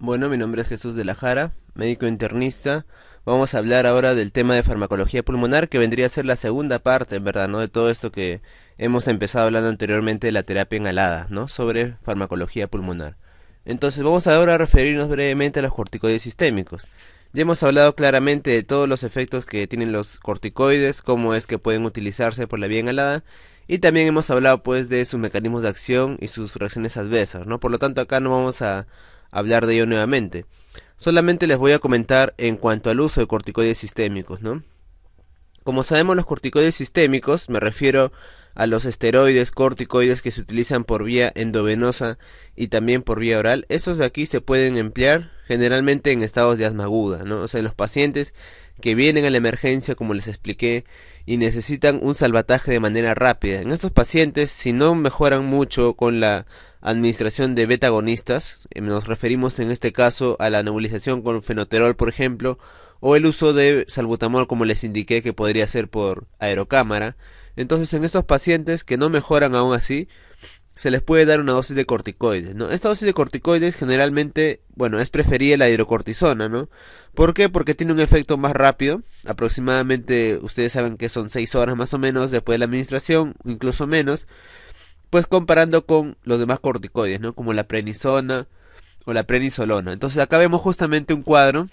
Bueno, mi nombre es Jesús de la Jara, médico internista. Vamos a hablar ahora del tema de farmacología pulmonar, que vendría a ser la segunda parte, en verdad, ¿no? De todo esto que hemos empezado hablando anteriormente de la terapia inhalada, ¿no? Sobre farmacología pulmonar. Entonces, vamos ahora a referirnos brevemente a los corticoides sistémicos. Ya hemos hablado claramente de todos los efectos que tienen los corticoides, cómo es que pueden utilizarse por la vía inhalada, y también hemos hablado pues de sus mecanismos de acción y sus reacciones adversas, ¿no? Por lo tanto, acá no vamos a hablar de ello nuevamente. Solamente les voy a comentar en cuanto al uso de corticoides sistémicos, ¿no? Como sabemos, los corticoides sistémicos, me refiero a los esteroides, corticoides que se utilizan por vía endovenosa y también por vía oral, estos de aquí se pueden emplear generalmente en estados de asma aguda, ¿no? O sea, en los pacientes que vienen a la emergencia, como les expliqué, y necesitan un salvataje de manera rápida. En estos pacientes, si no mejoran mucho con la administración de agonistas, eh, nos referimos en este caso a la nebulización con fenoterol, por ejemplo, o el uso de salbutamol, como les indiqué que podría ser por aerocámara. Entonces, en estos pacientes que no mejoran aún así, se les puede dar una dosis de corticoides, ¿no? Esta dosis de corticoides generalmente, bueno, es preferible la hidrocortisona, ¿no? ¿Por qué? Porque tiene un efecto más rápido, aproximadamente ustedes saben que son 6 horas más o menos después de la administración, incluso menos, pues comparando con los demás corticoides, ¿no? Como la prenisona o la prenisolona. Entonces acá vemos justamente un cuadro,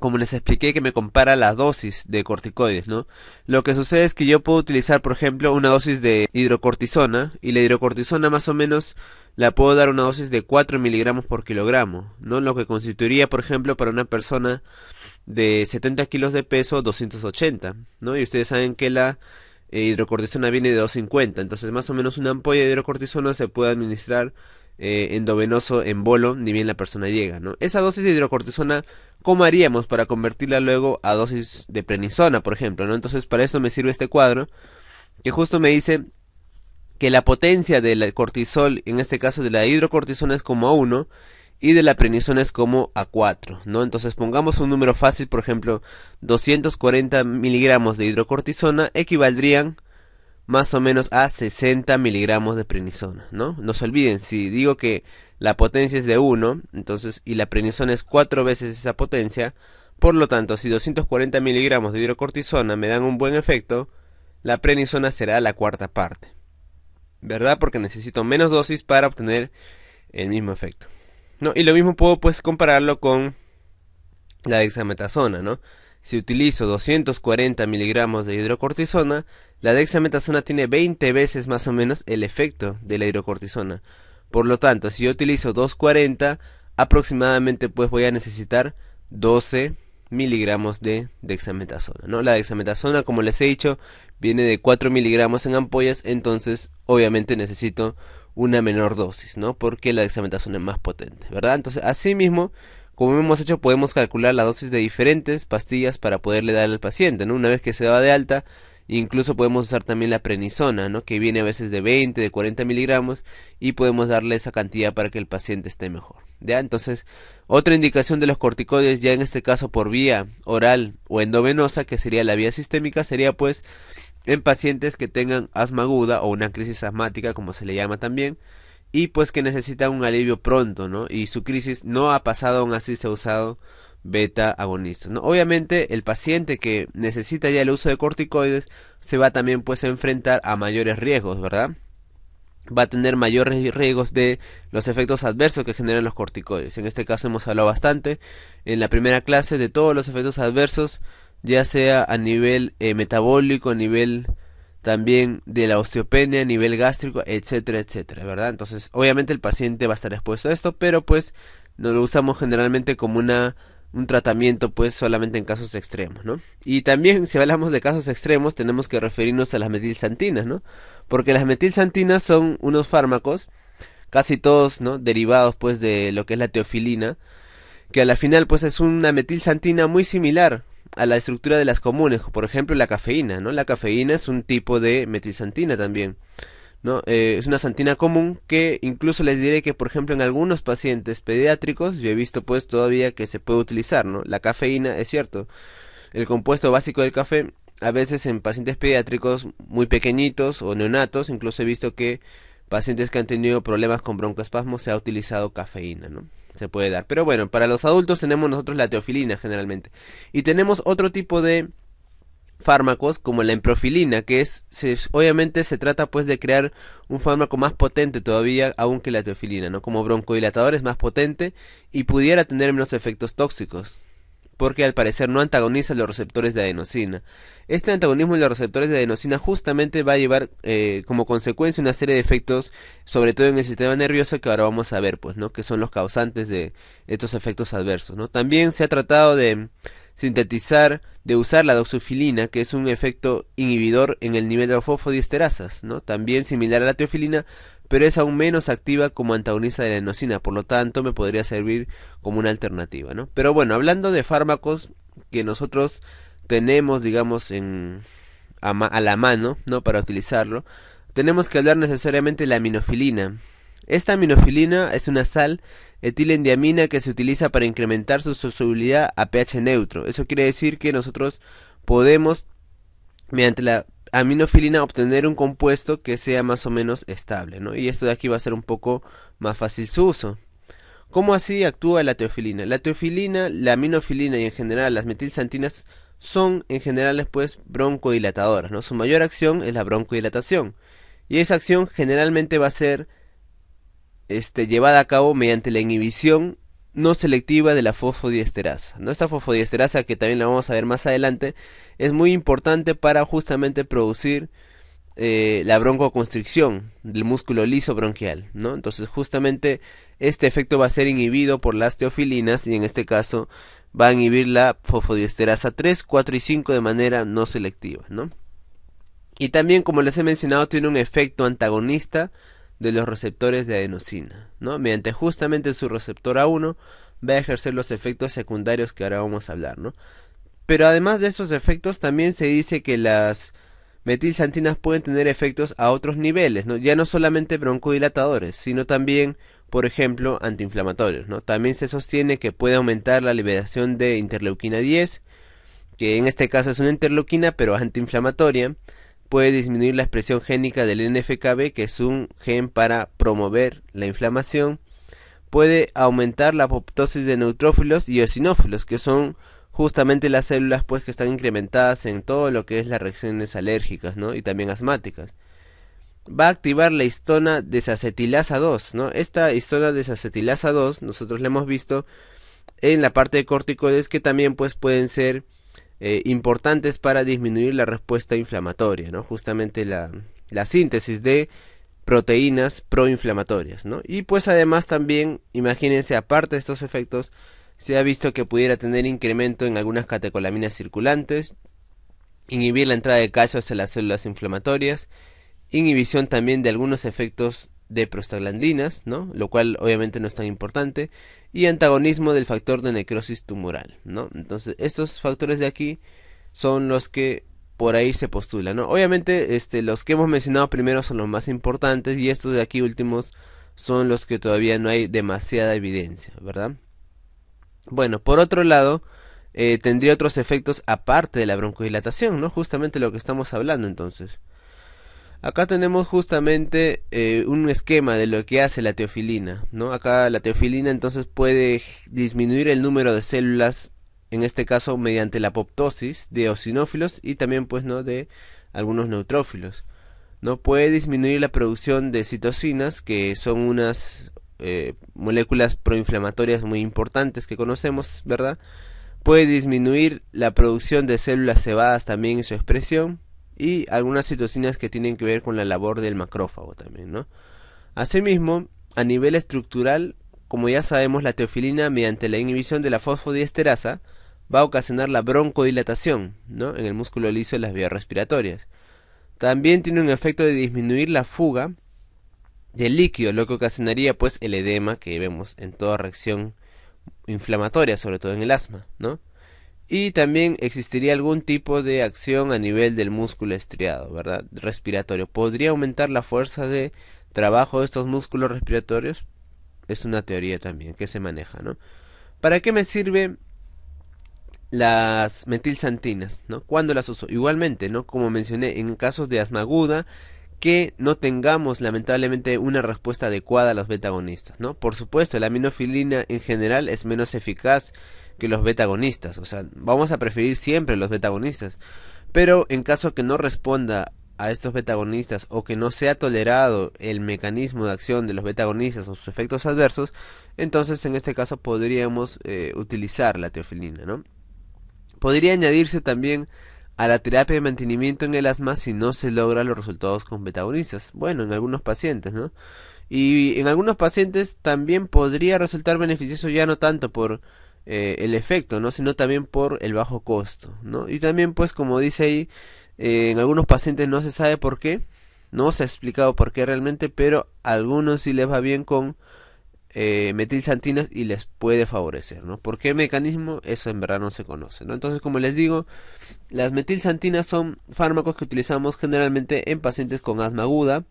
como les expliqué, que me compara las dosis de corticoides, ¿no? Lo que sucede es que yo puedo utilizar, por ejemplo, una dosis de hidrocortisona, y la hidrocortisona más o menos la puedo dar una dosis de 4 miligramos por kilogramo, ¿no? Lo que constituiría, por ejemplo, para una persona de 70 kilos de peso, 280, ¿no? Y ustedes saben que la eh, hidrocortisona viene de 250, entonces más o menos una ampolla de hidrocortisona se puede administrar eh, endovenoso en bolo ni bien la persona llega, ¿no? Esa dosis de hidrocortisona, ¿cómo haríamos para convertirla luego a dosis de prenisona, por ejemplo, ¿no? Entonces para eso me sirve este cuadro que justo me dice que la potencia del cortisol, en este caso de la hidrocortisona es como a 1 y de la prenisona es como a 4, ¿no? Entonces pongamos un número fácil, por ejemplo, 240 miligramos de hidrocortisona equivaldrían más o menos a 60 miligramos de prenisona, ¿no? No se olviden, si digo que la potencia es de 1, entonces, y la prenisona es 4 veces esa potencia, por lo tanto, si 240 miligramos de hidrocortisona me dan un buen efecto, la prenisona será la cuarta parte, ¿verdad? Porque necesito menos dosis para obtener el mismo efecto. ¿no? Y lo mismo puedo pues compararlo con la dexametasona, ¿no? Si utilizo 240 miligramos de hidrocortisona, la dexametasona tiene 20 veces más o menos el efecto de la hidrocortisona. Por lo tanto, si yo utilizo 240, aproximadamente pues voy a necesitar 12 miligramos de dexametasona. ¿no? La dexametasona, como les he dicho, viene de 4 miligramos en ampollas, entonces obviamente necesito una menor dosis, ¿no? Porque la dexametasona es más potente, ¿verdad? Entonces, asimismo, como hemos hecho, podemos calcular la dosis de diferentes pastillas para poderle dar al paciente, ¿no? Una vez que se va de alta, incluso podemos usar también la prenisona, ¿no? Que viene a veces de 20, de 40 miligramos y podemos darle esa cantidad para que el paciente esté mejor, ¿ya? Entonces, otra indicación de los corticoides, ya en este caso por vía oral o endovenosa, que sería la vía sistémica, sería pues en pacientes que tengan asma aguda o una crisis asmática, como se le llama también, y pues que necesitan un alivio pronto, ¿no? Y su crisis no ha pasado, aún así se ha usado beta agonista ¿no? Obviamente el paciente que necesita ya el uso de corticoides se va también pues a enfrentar a mayores riesgos, ¿verdad? va a tener mayores riesgos de los efectos adversos que generan los corticoides. En este caso hemos hablado bastante en la primera clase de todos los efectos adversos ya sea a nivel eh, metabólico, a nivel también de la osteopenia, a nivel gástrico, etcétera, etcétera, ¿verdad? Entonces, obviamente el paciente va a estar expuesto a esto, pero pues no lo usamos generalmente como una un tratamiento pues solamente en casos extremos, ¿no? Y también si hablamos de casos extremos tenemos que referirnos a las metilsantinas, ¿no? Porque las metilsantinas son unos fármacos casi todos, ¿no? derivados pues de lo que es la teofilina, que a la final pues es una metilsantina muy similar a la estructura de las comunes, por ejemplo la cafeína, ¿no? La cafeína es un tipo de metilsantina también, ¿no? Eh, es una santina común que incluso les diré que, por ejemplo, en algunos pacientes pediátricos yo he visto pues todavía que se puede utilizar, ¿no? La cafeína, es cierto, el compuesto básico del café, a veces en pacientes pediátricos muy pequeñitos o neonatos, incluso he visto que pacientes que han tenido problemas con broncoespasmo se ha utilizado cafeína, ¿no? se puede dar. Pero bueno, para los adultos tenemos nosotros la teofilina generalmente. Y tenemos otro tipo de fármacos como la emprofilina, que es obviamente se trata pues de crear un fármaco más potente todavía aunque la teofilina, ¿no? Como broncodilatador es más potente y pudiera tener menos efectos tóxicos porque al parecer no antagoniza los receptores de adenosina. Este antagonismo en los receptores de adenosina justamente va a llevar eh, como consecuencia una serie de efectos, sobre todo en el sistema nervioso que ahora vamos a ver, pues, ¿no? Que son los causantes de estos efectos adversos, ¿no? También se ha tratado de sintetizar, de usar la doxofilina, que es un efecto inhibidor en el nivel de fosfodiesterasas, ¿no? También similar a la teofilina, pero es aún menos activa como antagonista de la enosina, por lo tanto me podría servir como una alternativa, ¿no? Pero bueno, hablando de fármacos que nosotros tenemos, digamos, en, a, la mano, ¿no? Para utilizarlo, tenemos que hablar necesariamente de la aminofilina. Esta aminofilina es una sal etilendiamina que se utiliza para incrementar su solubilidad a pH neutro. Eso quiere decir que nosotros podemos, mediante la aminofilina obtener un compuesto que sea más o menos estable, ¿no? Y esto de aquí va a ser un poco más fácil su uso. ¿Cómo así actúa la teofilina? La teofilina, la aminofilina y en general las metilsantinas son en general pues broncodilatadoras, ¿no? Su mayor acción es la broncodilatación. Y esa acción generalmente va a ser este, llevada a cabo mediante la inhibición no selectiva de la fosfodiesterasa. ¿no? Esta fosfodiesterasa, que también la vamos a ver más adelante, es muy importante para justamente producir eh, la broncoconstricción del músculo liso bronquial. ¿no? Entonces, justamente este efecto va a ser inhibido por las teofilinas y en este caso va a inhibir la fosfodiesterasa 3, 4 y 5 de manera no selectiva. ¿no? Y también, como les he mencionado, tiene un efecto antagonista de los receptores de adenosina, ¿no? Mediante justamente su receptor A1 va a ejercer los efectos secundarios que ahora vamos a hablar, ¿no? Pero además de estos efectos también se dice que las metilsantinas pueden tener efectos a otros niveles, ¿no? Ya no solamente broncodilatadores, sino también, por ejemplo, antiinflamatorios, ¿no? También se sostiene que puede aumentar la liberación de interleuquina 10, que en este caso es una interleuquina pero antiinflamatoria, puede disminuir la expresión génica del NFKB, que es un gen para promover la inflamación. Puede aumentar la apoptosis de neutrófilos y eosinófilos, que son justamente las células pues que están incrementadas en todo lo que es las reacciones alérgicas, ¿no? Y también asmáticas. Va a activar la histona desacetilasa 2, ¿no? Esta histona desacetilasa 2, nosotros la hemos visto en la parte de corticoides que también pues pueden ser eh, importantes para disminuir la respuesta inflamatoria, ¿no? Justamente la, síntesis de proteínas proinflamatorias, Y pues además también, imagínense, aparte de estos efectos, se ha visto que pudiera tener incremento en algunas catecolaminas circulantes, inhibir la entrada de calcio hacia las células inflamatorias, inhibición también de algunos efectos de prostaglandinas, ¿no? Lo cual obviamente no es tan importante. Y antagonismo del factor de necrosis tumoral, ¿no? Entonces, estos factores de aquí son los que por ahí se postulan, ¿no? Obviamente, este, los que hemos mencionado primero son los más importantes y estos de aquí últimos son los que todavía no hay demasiada evidencia, ¿verdad? Bueno, por otro lado, eh, tendría otros efectos aparte de la broncodilatación, ¿no? Justamente lo que estamos hablando entonces. Acá tenemos justamente eh, un esquema de lo que hace la teofilina, ¿no? Acá la teofilina entonces puede disminuir el número de células, en este caso mediante la apoptosis de osinófilos y también pues no de algunos neutrófilos. ¿no? Puede disminuir la producción de citocinas, que son unas eh, moléculas proinflamatorias muy importantes que conocemos, ¿verdad? Puede disminuir la producción de células cebadas también en su expresión y algunas citocinas que tienen que ver con la labor del macrófago también, ¿no? Asimismo, a nivel estructural, como ya sabemos, la teofilina mediante la inhibición de la fosfodiesterasa va a ocasionar la broncodilatación, ¿no? En el músculo liso de las vías respiratorias. También tiene un efecto de disminuir la fuga del líquido, lo que ocasionaría pues el edema que vemos en toda reacción inflamatoria, sobre todo en el asma, ¿no? Y también existiría algún tipo de acción a nivel del músculo estriado, ¿verdad? Respiratorio. ¿Podría aumentar la fuerza de trabajo de estos músculos respiratorios? Es una teoría también que se maneja, ¿no? ¿Para qué me sirven las metilsantinas, ¿no? ¿Cuándo las uso? Igualmente, ¿no? Como mencioné, en casos de asma aguda, que no tengamos lamentablemente una respuesta adecuada a los betagonistas, ¿no? Por supuesto, la aminofilina en general es menos eficaz que los betagonistas. O sea, vamos a preferir siempre los betagonistas. Pero en caso que no responda a estos betagonistas o que no sea tolerado el mecanismo de acción de los betagonistas o sus efectos adversos, entonces en este caso podríamos eh, utilizar la teofilina, ¿no? Podría añadirse también a la terapia de mantenimiento en el asma si no se logran los resultados con betagonistas. Bueno, en algunos pacientes, ¿no? Y en algunos pacientes también podría resultar beneficioso ya no tanto por eh, el efecto, ¿no? Sino también por el bajo costo, ¿no? Y también, pues, como dice ahí, eh, en algunos pacientes no se sabe por qué, no se ha explicado por qué realmente, pero a algunos sí les va bien con eh, metilsantinas y les puede favorecer, ¿no? ¿Por qué mecanismo? Eso en verdad no se conoce, ¿no? Entonces, como les digo, las metilsantinas son fármacos que utilizamos generalmente en pacientes con asma aguda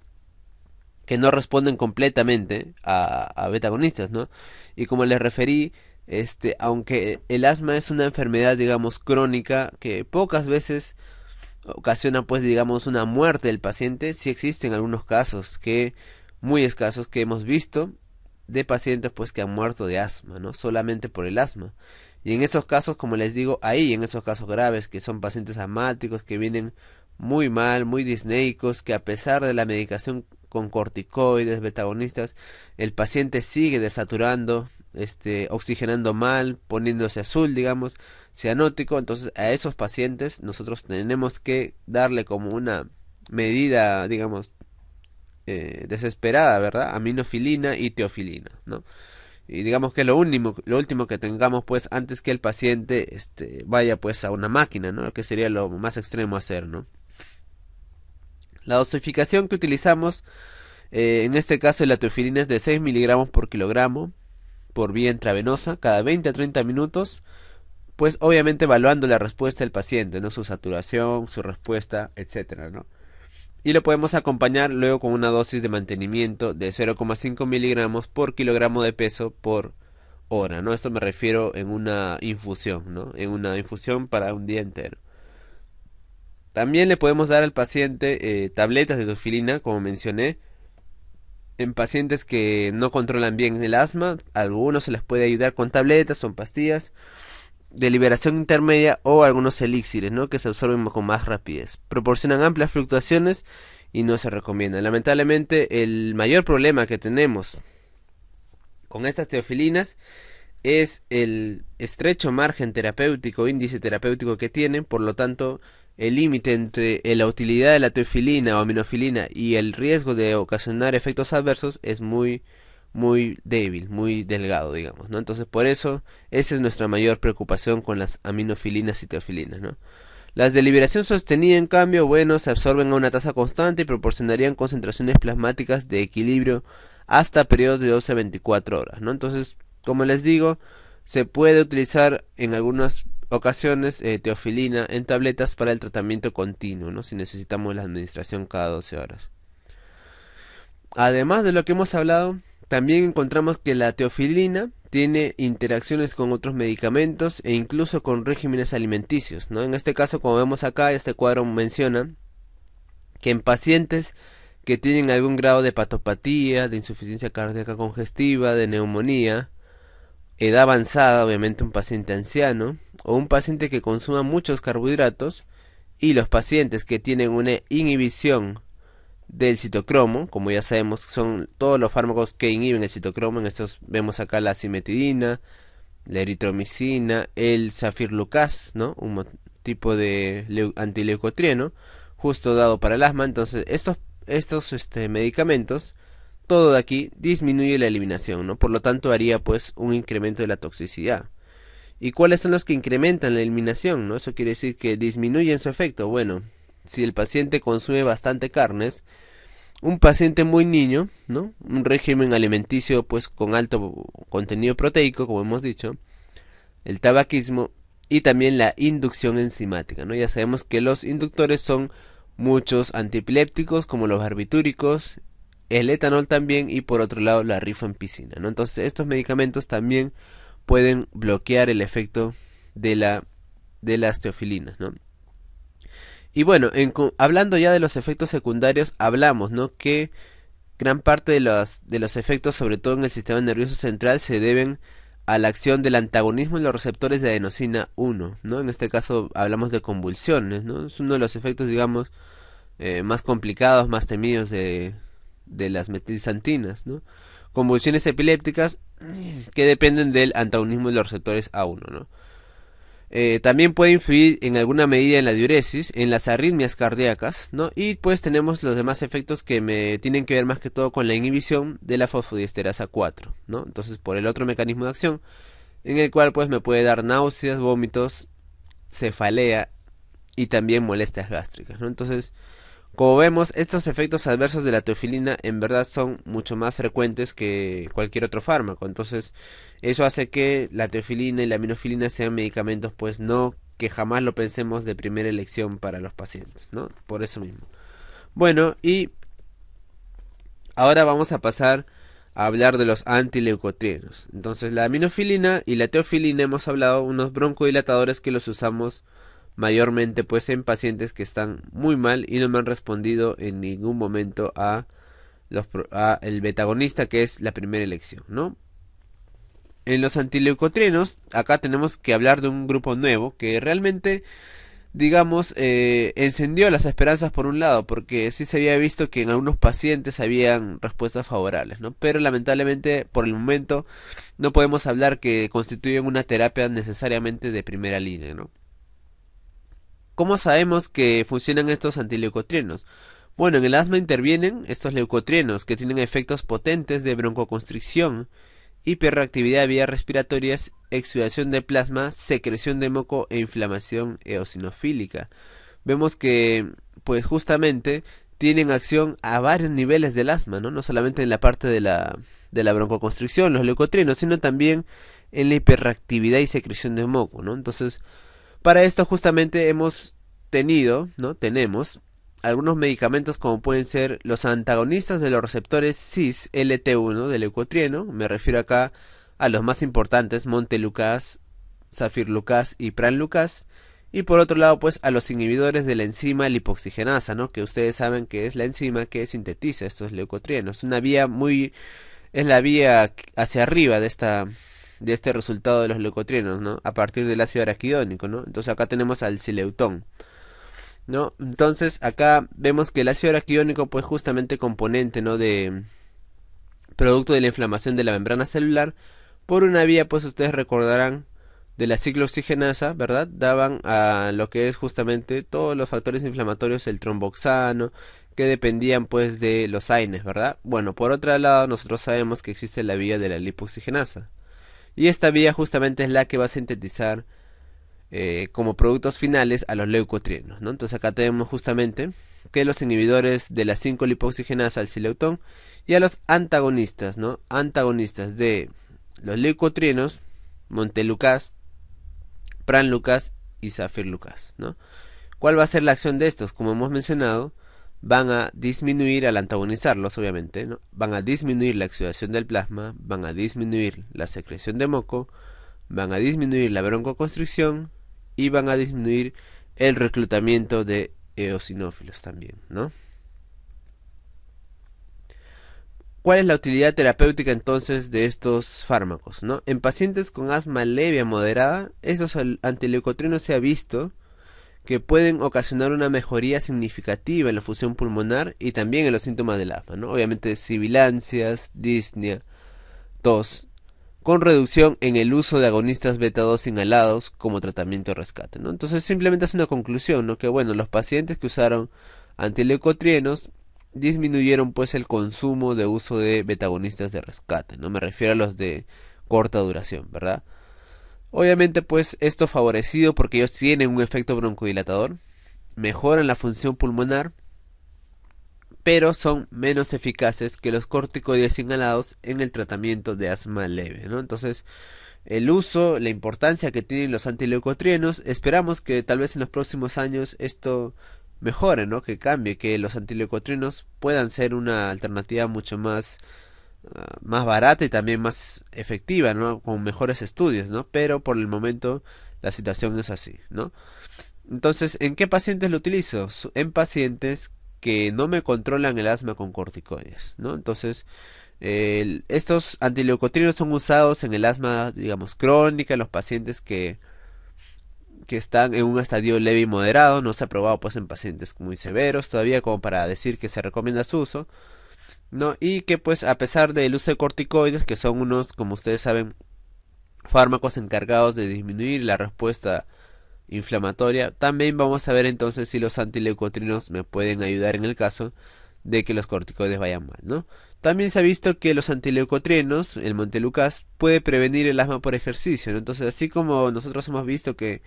que no responden completamente a, a betagonistas, ¿no? Y como les referí, este, aunque el asma es una enfermedad, digamos, crónica, que pocas veces ocasiona, pues, digamos, una muerte del paciente, Si existen algunos casos que, muy escasos, que hemos visto de pacientes, pues, que han muerto de asma, ¿no? Solamente por el asma. Y en esos casos, como les digo, ahí, en esos casos graves, que son pacientes asmáticos, que vienen muy mal, muy disneicos, que a pesar de la medicación con corticoides, betagonistas, el paciente sigue desaturando, este, oxigenando mal, poniéndose azul, digamos, cianótico. Entonces a esos pacientes nosotros tenemos que darle como una medida, digamos, eh, desesperada, ¿verdad? Aminofilina y teofilina, ¿no? Y digamos que lo último, lo último que tengamos, pues, antes que el paciente este, vaya, pues, a una máquina, ¿no? Que sería lo más extremo hacer, ¿no? La dosificación que utilizamos, eh, en este caso, la teofilina es de 6 miligramos por kilogramo por vía intravenosa cada 20 a 30 minutos, pues obviamente evaluando la respuesta del paciente, ¿no? Su saturación, su respuesta, etcétera, ¿no? Y lo podemos acompañar luego con una dosis de mantenimiento de 0,5 miligramos por kilogramo de peso por hora, ¿no? Esto me refiero en una infusión, ¿no? En una infusión para un día entero. También le podemos dar al paciente eh, tabletas de dofilina, como mencioné, en pacientes que no controlan bien el asma, algunos se les puede ayudar con tabletas, son pastillas de liberación intermedia o algunos elixires, ¿no? Que se absorben con más rapidez. Proporcionan amplias fluctuaciones y no se recomiendan. Lamentablemente, el mayor problema que tenemos con estas teofilinas es el estrecho margen terapéutico, índice terapéutico que tienen, por lo tanto, el límite entre eh, la utilidad de la teofilina o aminofilina y el riesgo de ocasionar efectos adversos es muy muy débil, muy delgado, digamos, ¿no? Entonces, por eso esa es nuestra mayor preocupación con las aminofilinas y teofilinas, ¿no? Las de liberación sostenida, en cambio, bueno, se absorben a una tasa constante y proporcionarían concentraciones plasmáticas de equilibrio hasta periodos de 12 a 24 horas, ¿no? Entonces, como les digo, se puede utilizar en algunas ocasiones eh, teofilina en tabletas para el tratamiento continuo, ¿no? si necesitamos la administración cada 12 horas. Además de lo que hemos hablado, también encontramos que la teofilina tiene interacciones con otros medicamentos e incluso con regímenes alimenticios. ¿no? En este caso, como vemos acá, este cuadro menciona que en pacientes que tienen algún grado de patopatía, de insuficiencia cardíaca congestiva, de neumonía, edad avanzada, obviamente un paciente anciano, o un paciente que consuma muchos carbohidratos, y los pacientes que tienen una inhibición del citocromo, como ya sabemos, son todos los fármacos que inhiben el citocromo, en estos vemos acá la cimetidina, la eritromicina, el zafir ¿no? Un tipo de antileucotrieno, justo dado para el asma. Entonces, estos, estos este, medicamentos todo de aquí disminuye la eliminación, ¿no? Por lo tanto haría pues un incremento de la toxicidad. ¿Y cuáles son los que incrementan la eliminación? ¿no? Eso quiere decir que disminuyen su efecto. Bueno, si el paciente consume bastante carnes, un paciente muy niño, ¿no? Un régimen alimenticio pues con alto contenido proteico, como hemos dicho, el tabaquismo y también la inducción enzimática, ¿no? Ya sabemos que los inductores son muchos antipilépticos como los barbitúricos el etanol también y por otro lado la rifampicina, ¿no? Entonces estos medicamentos también pueden bloquear el efecto de, la, de las teofilinas, ¿no? Y bueno, en, hablando ya de los efectos secundarios, hablamos, ¿no? Que gran parte de los, de los efectos, sobre todo en el sistema nervioso central, se deben a la acción del antagonismo en los receptores de adenosina 1, ¿no? En este caso hablamos de convulsiones, ¿no? Es uno de los efectos, digamos, eh, más complicados, más temidos de, de las metilsantinas, ¿no? Convulsiones epilépticas que dependen del antagonismo de los receptores A1, ¿no? Eh, también puede influir en alguna medida en la diuresis, en las arritmias cardíacas, ¿no? Y pues tenemos los demás efectos que me tienen que ver más que todo con la inhibición de la fosfodiesterasa 4, ¿no? Entonces, por el otro mecanismo de acción, en el cual pues me puede dar náuseas, vómitos, cefalea y también molestias gástricas, ¿no? Entonces, como vemos, estos efectos adversos de la teofilina en verdad son mucho más frecuentes que cualquier otro fármaco. Entonces, eso hace que la teofilina y la aminofilina sean medicamentos, pues no que jamás lo pensemos de primera elección para los pacientes, ¿no? Por eso mismo. Bueno, y ahora vamos a pasar a hablar de los antileucotrienos. Entonces, la aminofilina y la teofilina hemos hablado unos broncodilatadores que los usamos mayormente pues en pacientes que están muy mal y no me han respondido en ningún momento a, los, el betagonista que es la primera elección, ¿no? En los antileucotrienos, acá tenemos que hablar de un grupo nuevo que realmente, digamos, eh, encendió las esperanzas por un lado, porque sí se había visto que en algunos pacientes habían respuestas favorables, ¿no? Pero lamentablemente, por el momento, no podemos hablar que constituyen una terapia necesariamente de primera línea, ¿no? ¿Cómo sabemos que funcionan estos antileucotrienos? Bueno, en el asma intervienen estos leucotrienos que tienen efectos potentes de broncoconstricción, hiperreactividad de vías respiratorias, exudación de plasma, secreción de moco e inflamación eosinofílica. Vemos que, pues justamente, tienen acción a varios niveles del asma, ¿no? No solamente en la parte de la, de la broncoconstricción, los leucotrienos, sino también en la hiperreactividad y secreción de moco, ¿no? Entonces, para esto justamente hemos tenido, ¿no? Tenemos algunos medicamentos como pueden ser los antagonistas de los receptores cis-LT1 del leucotrieno, me refiero acá a los más importantes, Montelucas, Lucas y lucas y por otro lado pues a los inhibidores de la enzima lipoxigenasa, ¿no? Que ustedes saben que es la enzima que sintetiza estos leucotrienos, una vía muy es la vía hacia arriba de esta de este resultado de los leucotrienos, ¿no? A partir del ácido araquidónico, ¿no? Entonces acá tenemos al sileutón. ¿no? Entonces acá vemos que el ácido araquiónico pues justamente componente, ¿no? De producto de la inflamación de la membrana celular por una vía pues ustedes recordarán de la ciclooxigenasa, ¿verdad? Daban a lo que es justamente todos los factores inflamatorios, el tromboxano, que dependían pues de los AINES, ¿verdad? Bueno, por otro lado, nosotros sabemos que existe la vía de la lipoxigenasa. Y esta vía justamente es la que va a sintetizar eh, como productos finales a los leucotrienos. ¿no? Entonces acá tenemos justamente que los inhibidores de la 5 lipoxigenasa al sileutón y a los antagonistas, ¿no? Antagonistas de los leucotrienos, Montelucas, Pranlucas y Zafirlucas, ¿no? ¿Cuál va a ser la acción de estos? Como hemos mencionado, van a disminuir al antagonizarlos, obviamente, ¿no? Van a disminuir la oxidación del plasma, van a disminuir la secreción de moco, van a disminuir la broncoconstricción, van a disminuir el reclutamiento de eosinófilos también, ¿no? ¿Cuál es la utilidad terapéutica entonces de estos fármacos? ¿no? En pacientes con asma leve a moderada, esos antileucotrienos se ha visto que pueden ocasionar una mejoría significativa en la función pulmonar y también en los síntomas del asma, ¿no? Obviamente sibilancias, disnea, tos con reducción en el uso de agonistas beta-2 inhalados como tratamiento de rescate. ¿no? Entonces simplemente es una conclusión, ¿no? que bueno, los pacientes que usaron antileucotrienos disminuyeron pues el consumo de uso de beta agonistas de rescate, no me refiero a los de corta duración, ¿verdad? Obviamente pues esto favorecido porque ellos tienen un efecto broncodilatador, mejoran la función pulmonar, pero son menos eficaces que los corticoides inhalados en el tratamiento de asma leve. ¿no? Entonces, el uso, la importancia que tienen los antileucotrienos, esperamos que tal vez en los próximos años esto mejore, ¿no? que cambie, que los antileucotrienos puedan ser una alternativa mucho más ah, más barata y también más efectiva, ¿no? Con mejores estudios, ¿no? Pero por el momento la situación es así, ¿no? Entonces, ¿en qué pacientes lo utilizo? En pacientes que no me controlan el asma con corticoides, ¿no? Entonces, estos antileucotrinos son usados en el asma, digamos, crónica, en los pacientes que, que están en un estadio leve y moderado, no se ha probado pues en pacientes muy severos todavía como para decir que se recomienda su uso, ¿no? Y que pues a pesar del uso de corticoides, que son unos, como ustedes saben, fármacos encargados de disminuir la respuesta inflamatoria. También vamos a ver entonces si los antileucotrinos me pueden ayudar en el caso de que los corticoides vayan mal, ¿no? También se ha visto que los antileucotrienos, el Montelucas, puede prevenir el asma por ejercicio. ¿no? Entonces, así como nosotros hemos visto que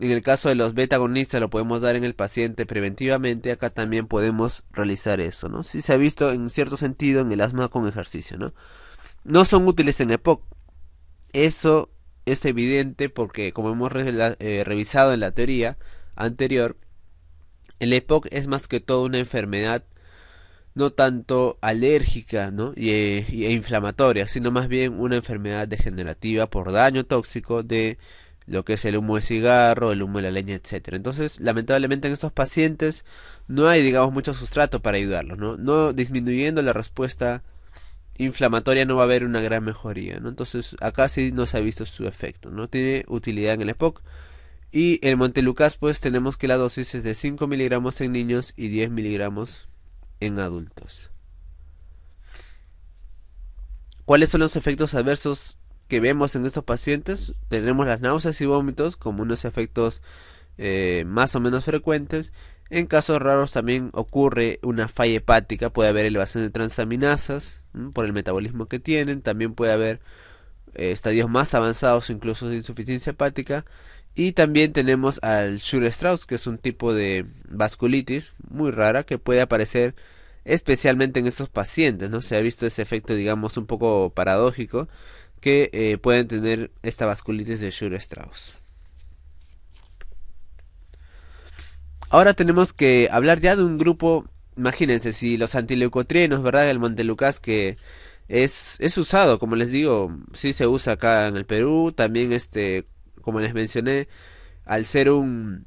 en el caso de los betagonistas lo podemos dar en el paciente preventivamente, acá también podemos realizar eso, ¿no? Sí se ha visto en cierto sentido en el asma con ejercicio, ¿no? No son útiles en EPOC. Eso es evidente porque, como hemos eh, revisado en la teoría anterior, el EPOC es más que todo una enfermedad no tanto alérgica y, e, inflamatoria, sino más bien una enfermedad degenerativa por daño tóxico de lo que es el humo de cigarro, el humo de la leña, etcétera. Entonces, lamentablemente en estos pacientes no hay, digamos, mucho sustrato para ayudarlos, ¿no? No disminuyendo la respuesta inflamatoria no va a haber una gran mejoría, Entonces acá sí no se ha visto su efecto, ¿no? Tiene utilidad en el EPOC. Y el Montelucas, pues tenemos que la dosis es de 5 miligramos en niños y 10 miligramos en adultos. ¿Cuáles son los efectos adversos que vemos en estos pacientes? Tenemos las náuseas y vómitos como unos efectos eh, más o menos frecuentes en casos raros también ocurre una falla hepática, puede haber elevación de transaminasas por el metabolismo que tienen, también puede haber eh, estadios más avanzados, incluso de insuficiencia hepática. Y también tenemos al Shure strauss que es un tipo de vasculitis muy rara que puede aparecer especialmente en estos pacientes, ¿no? Se ha visto ese efecto, digamos, un poco paradójico que eh, pueden tener esta vasculitis de Shure strauss Ahora tenemos que hablar ya de un grupo, imagínense, si los antileucotrienos, ¿verdad? El Montelucas que es, es usado, como les digo, sí se usa acá en el Perú, también este, como les mencioné, al ser un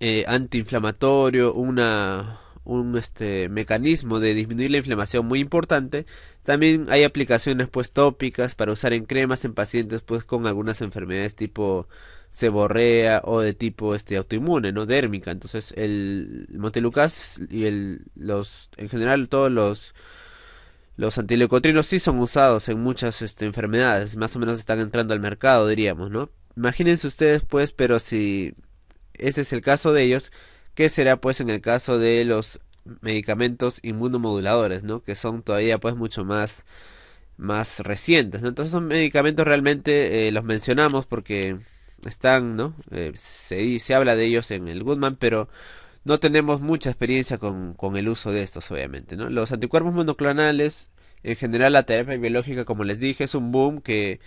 eh, antiinflamatorio, una un este mecanismo de disminuir la inflamación muy importante. También hay aplicaciones pues tópicas para usar en cremas en pacientes pues con algunas enfermedades tipo se borrea o de tipo este autoinmune, ¿no? Dérmica. Entonces, el Montelucas y el los en general todos los los antileucotrinos sí son usados en muchas este, enfermedades, más o menos están entrando al mercado, diríamos, ¿no? Imagínense ustedes pues, pero si ese es el caso de ellos, ¿qué será pues en el caso de los medicamentos inmunomoduladores, ¿no? Que son todavía pues mucho más más recientes, ¿no? Entonces son medicamentos realmente eh, los mencionamos porque están, ¿no? Eh, se, se habla de ellos en el Goodman, pero no tenemos mucha experiencia con, con, el uso de estos, obviamente, ¿no? Los anticuerpos monoclonales, en general la terapia biológica, como les dije, es un boom que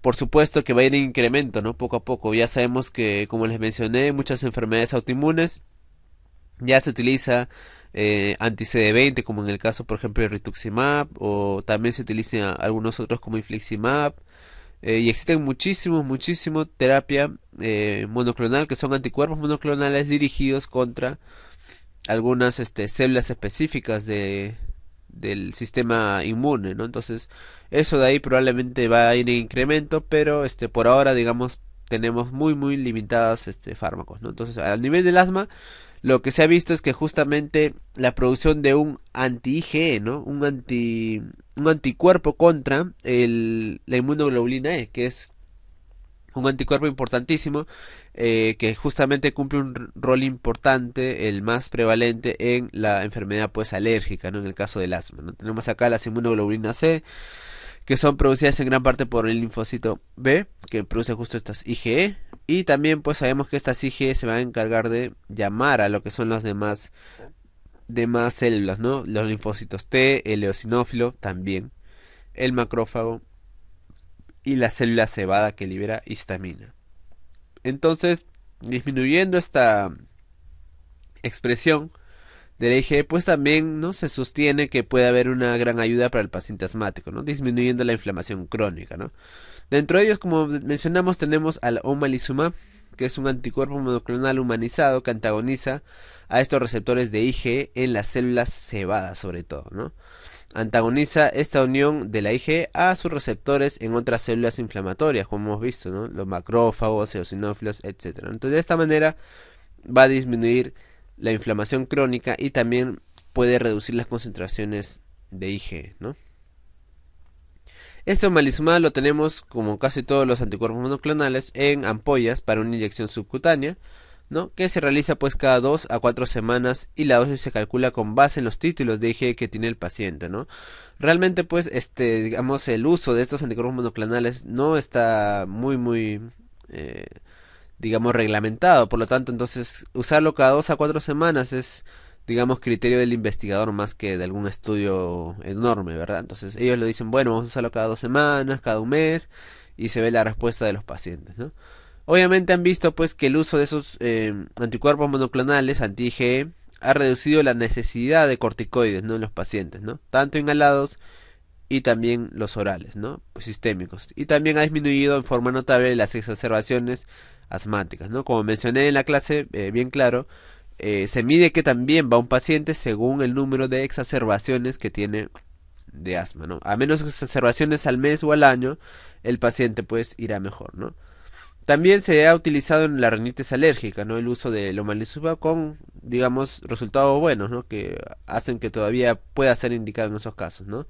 por supuesto que va a ir en incremento, ¿no? Poco a poco. Ya sabemos que, como les mencioné, muchas enfermedades autoinmunes ya se utiliza eh, anti-CD20, como en el caso, por ejemplo, de rituximab, o también se utilizan algunos otros como infliximab, eh, y existen muchísimos, muchísimos terapia eh, monoclonal que son anticuerpos monoclonales dirigidos contra algunas este, células específicas de, del sistema inmune, ¿no? Entonces, eso de ahí probablemente va a ir en incremento, pero este, por ahora, digamos, tenemos muy, muy limitadas este, fármacos, ¿no? Entonces, al nivel del asma, lo que se ha visto es que justamente la producción de un anti-IgE, ¿no? Un, anti, un anticuerpo contra la inmunoglobulina E, que es un anticuerpo importantísimo eh, que justamente cumple un rol importante, el más prevalente en la enfermedad pues alérgica, ¿no? En el caso del asma, Tenemos acá las inmunoglobulinas C, e, que son producidas en gran parte por el linfocito B, que produce justo estas IgE, y también pues sabemos que esta IG se va a encargar de llamar a lo que son las demás, demás células, ¿no? Los linfocitos T, el eosinófilo también, el macrófago y la célula cebada que libera histamina. Entonces, disminuyendo esta expresión de la IgE, pues también ¿no? se sostiene que puede haber una gran ayuda para el paciente asmático, ¿no? disminuyendo la inflamación crónica. ¿no? Dentro de ellos, como mencionamos, tenemos al omalizumab, que es un anticuerpo monoclonal humanizado que antagoniza a estos receptores de IgE en las células cebadas, sobre todo, ¿no? Antagoniza esta unión de la IgE a sus receptores en otras células inflamatorias, como hemos visto, ¿no? Los macrófagos, eosinófilos, etc. Entonces, de esta manera va a disminuir la inflamación crónica y también puede reducir las concentraciones de IgE, ¿no? Este omalizumab lo tenemos, como casi todos los anticuerpos monoclonales, en ampollas para una inyección subcutánea, ¿no? que se realiza pues cada 2 a 4 semanas y la dosis se calcula con base en los títulos de IgE que tiene el paciente, ¿no? Realmente pues este digamos el uso de estos anticuerpos monoclonales no está muy muy eh, digamos reglamentado, por lo tanto entonces usarlo cada 2 a 4 semanas es digamos, criterio del investigador más que de algún estudio enorme, ¿verdad? Entonces ellos lo dicen, bueno, vamos a usarlo cada dos semanas, cada un mes, y se ve la respuesta de los pacientes, ¿no? Obviamente han visto pues que el uso de esos eh, anticuerpos monoclonales, anti-IgE, ha reducido la necesidad de corticoides, ¿no? En los pacientes, ¿no? Tanto inhalados y también los orales, ¿no? Pues sistémicos. Y también ha disminuido en forma notable las exacerbaciones asmáticas, ¿no? Como mencioné en la clase, eh, bien claro, eh, se mide que también va un paciente según el número de exacerbaciones que tiene de asma, ¿no? A menos exacerbaciones al mes o al año, el paciente pues irá mejor, ¿no? También se ha utilizado en la rinitis alérgica, ¿no? El uso de lomalizumab con, digamos, resultados buenos, ¿no? Que hacen que todavía pueda ser indicado en esos casos, ¿no?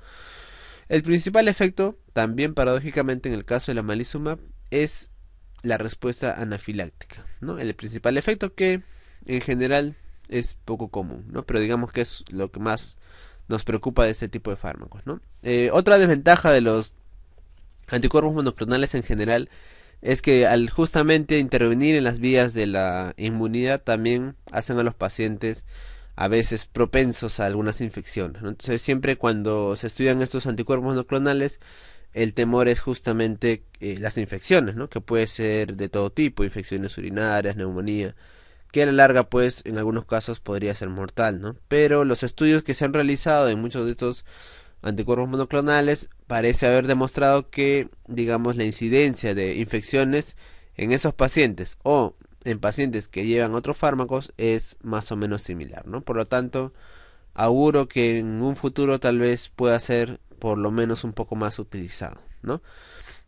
El principal efecto, también paradójicamente en el caso de la lomalizumab, es la respuesta anafiláctica, ¿no? El principal efecto que en general es poco común, ¿no? Pero digamos que es lo que más nos preocupa de este tipo de fármacos, ¿no? Eh, otra desventaja de los anticuerpos monoclonales en general es que al justamente intervenir en las vías de la inmunidad también hacen a los pacientes a veces propensos a algunas infecciones. Entonces siempre cuando se estudian estos anticuerpos monoclonales el temor es justamente eh, las infecciones, ¿no? que puede ser de todo tipo, infecciones urinarias, neumonía, que a la larga pues en algunos casos podría ser mortal, ¿no? Pero los estudios que se han realizado en muchos de estos anticuerpos monoclonales parece haber demostrado que digamos la incidencia de infecciones en esos pacientes o en pacientes que llevan otros fármacos es más o menos similar, ¿no? Por lo tanto, auguro que en un futuro tal vez pueda ser por lo menos un poco más utilizado, ¿no?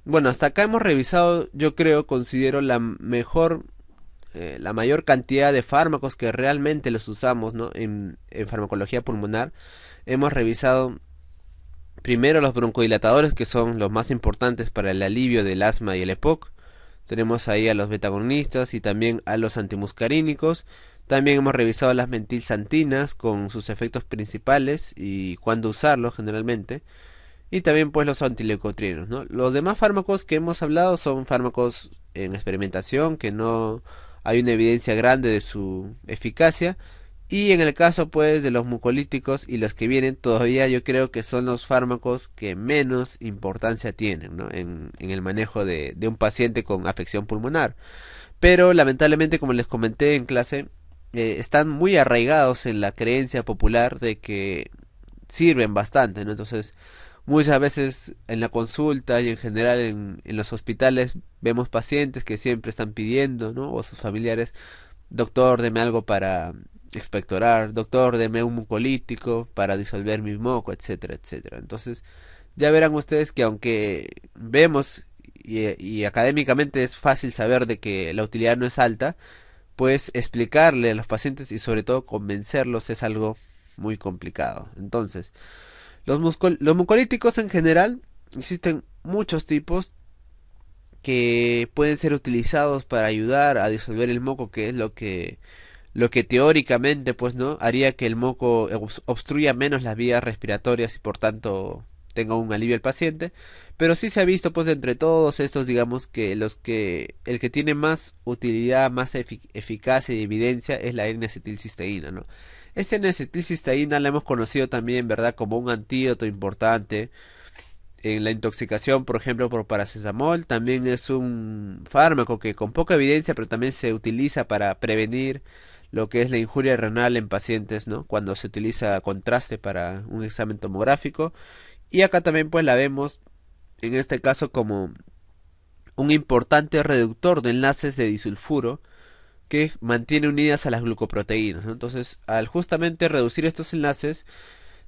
Bueno, hasta acá hemos revisado, yo creo, considero la mejor eh, la mayor cantidad de fármacos que realmente los usamos ¿no? en, en farmacología pulmonar, hemos revisado primero los broncodilatadores que son los más importantes para el alivio del asma y el EPOC. Tenemos ahí a los betagonistas y también a los antimuscarínicos. También hemos revisado las mentilsantinas con sus efectos principales y cuándo usarlos generalmente. Y también pues los antileucotrienos. ¿no? Los demás fármacos que hemos hablado son fármacos en experimentación que no hay una evidencia grande de su eficacia. Y en el caso pues de los mucolíticos y los que vienen todavía yo creo que son los fármacos que menos importancia tienen en, el manejo de, de un paciente con afección pulmonar. Pero lamentablemente como les comenté en clase eh, están muy arraigados en la creencia popular de que sirven bastante. Entonces Muchas veces en la consulta y en general en, en los hospitales vemos pacientes que siempre están pidiendo, ¿no? O sus familiares, doctor, deme algo para expectorar, doctor, deme un mucolítico para disolver mi moco, etcétera, etcétera. Entonces, ya verán ustedes que aunque vemos y, y, académicamente es fácil saber de que la utilidad no es alta, pues explicarle a los pacientes y sobre todo convencerlos es algo muy complicado. Entonces, los, mucolíticos en general existen muchos tipos que pueden ser utilizados para ayudar a disolver el moco, que es lo que lo que teóricamente pues no haría que el moco obstruya menos las vías respiratorias y por tanto tenga un alivio al paciente, pero sí se ha visto pues entre todos estos digamos que los que el que tiene más utilidad, más eficacia y evidencia es la N acetilcisteína, ¿no? Este n la hemos conocido también, ¿verdad?, como un antídoto importante en la intoxicación, por ejemplo, por paracetamol. También es un fármaco que con poca evidencia, pero también se utiliza para prevenir lo que es la injuria renal en pacientes, ¿no? Cuando se utiliza contraste para un examen tomográfico. Y acá también pues la vemos en este caso como un importante reductor de enlaces de disulfuro que mantiene unidas a las glucoproteínas. Entonces, al justamente reducir estos enlaces,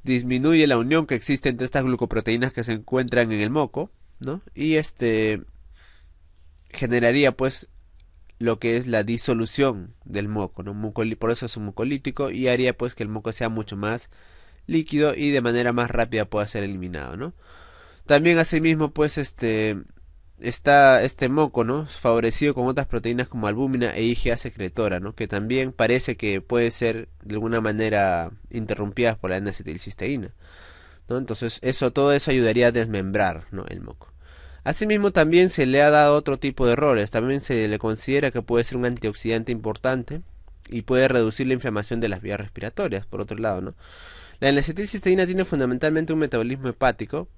disminuye la unión que existe entre estas glucoproteínas que se encuentran en el moco, ¿no? Y este generaría pues lo que es la disolución del moco, ¿no? por eso es un mucolítico y haría pues que el moco sea mucho más líquido y de manera más rápida pueda ser eliminado, ¿no? También asimismo pues este está este moco, ¿no? Favorecido con otras proteínas como albúmina e IgA secretora, ¿no? Que también parece que puede ser de alguna manera interrumpidas por la N-acetilcisteína, ¿no? Entonces, eso, todo eso ayudaría a desmembrar, El moco. Asimismo, también se le ha dado otro tipo de errores. También se le considera que puede ser un antioxidante importante y puede reducir la inflamación de las vías respiratorias, por otro lado, ¿no? La N-acetilcisteína tiene fundamentalmente un metabolismo hepático,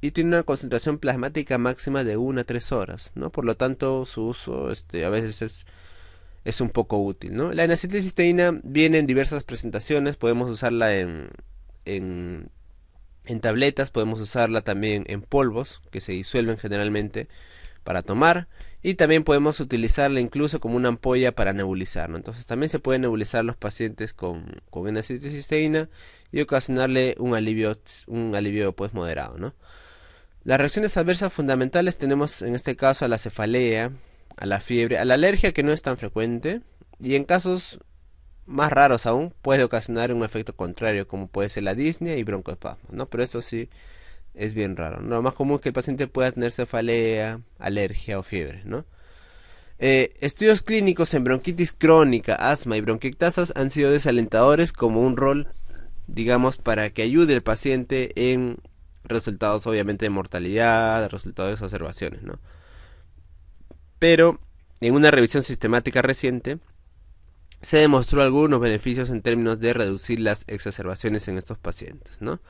y tiene una concentración plasmática máxima de 1 a 3 horas, ¿no? Por lo tanto, su uso este, a veces es, es un poco útil, ¿no? La enacetilcisteína viene en diversas presentaciones, podemos usarla en, en, en tabletas, podemos usarla también en polvos, que se disuelven generalmente para tomar, y también podemos utilizarla incluso como una ampolla para nebulizar, ¿no? Entonces también se pueden nebulizar los pacientes con, con enacetilcisteína y ocasionarle un alivio, un alivio pues moderado, ¿no? Las reacciones adversas fundamentales tenemos en este caso a la cefalea, a la fiebre, a la alergia que no es tan frecuente y en casos más raros aún puede ocasionar un efecto contrario como puede ser la disnea y broncoespasmo, ¿no? Pero eso sí es bien raro. ¿no? Lo más común es que el paciente pueda tener cefalea, alergia o fiebre, ¿no? Eh, estudios clínicos en bronquitis crónica, asma y bronquictasas han sido desalentadores como un rol, digamos, para que ayude al paciente en resultados obviamente de mortalidad, resultados de exacerbaciones, ¿no? Pero en una revisión sistemática reciente se demostró algunos beneficios en términos de reducir las exacerbaciones en estos pacientes, ¿no?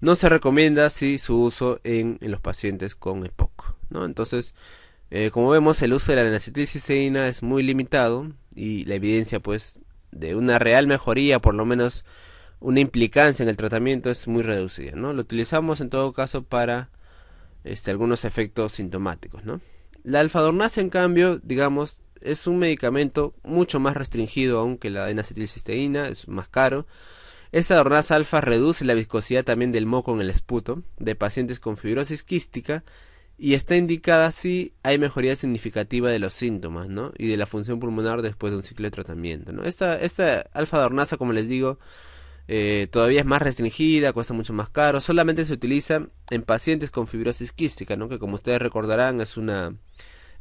No se recomienda así su uso en, los pacientes con EPOC, ¿no? Entonces, eh, como vemos, el uso de la acetilcisteína es muy limitado y la evidencia, pues, de una real mejoría, por lo menos una implicancia en el tratamiento es muy reducida, ¿no? Lo utilizamos en todo caso para este, algunos efectos sintomáticos, ¿no? La alfadornasa, en cambio, digamos, es un medicamento mucho más restringido aunque la enacetilcisteína, es más caro. Esta dornasa alfa reduce la viscosidad también del moco en el esputo de pacientes con fibrosis quística y está indicada si hay mejoría significativa de los síntomas ¿no? y de la función pulmonar después de un ciclo de tratamiento. ¿no? Esta, esta alfa como les digo, eh, todavía es más restringida, cuesta mucho más caro, solamente se utiliza en pacientes con fibrosis quística, que como ustedes recordarán es una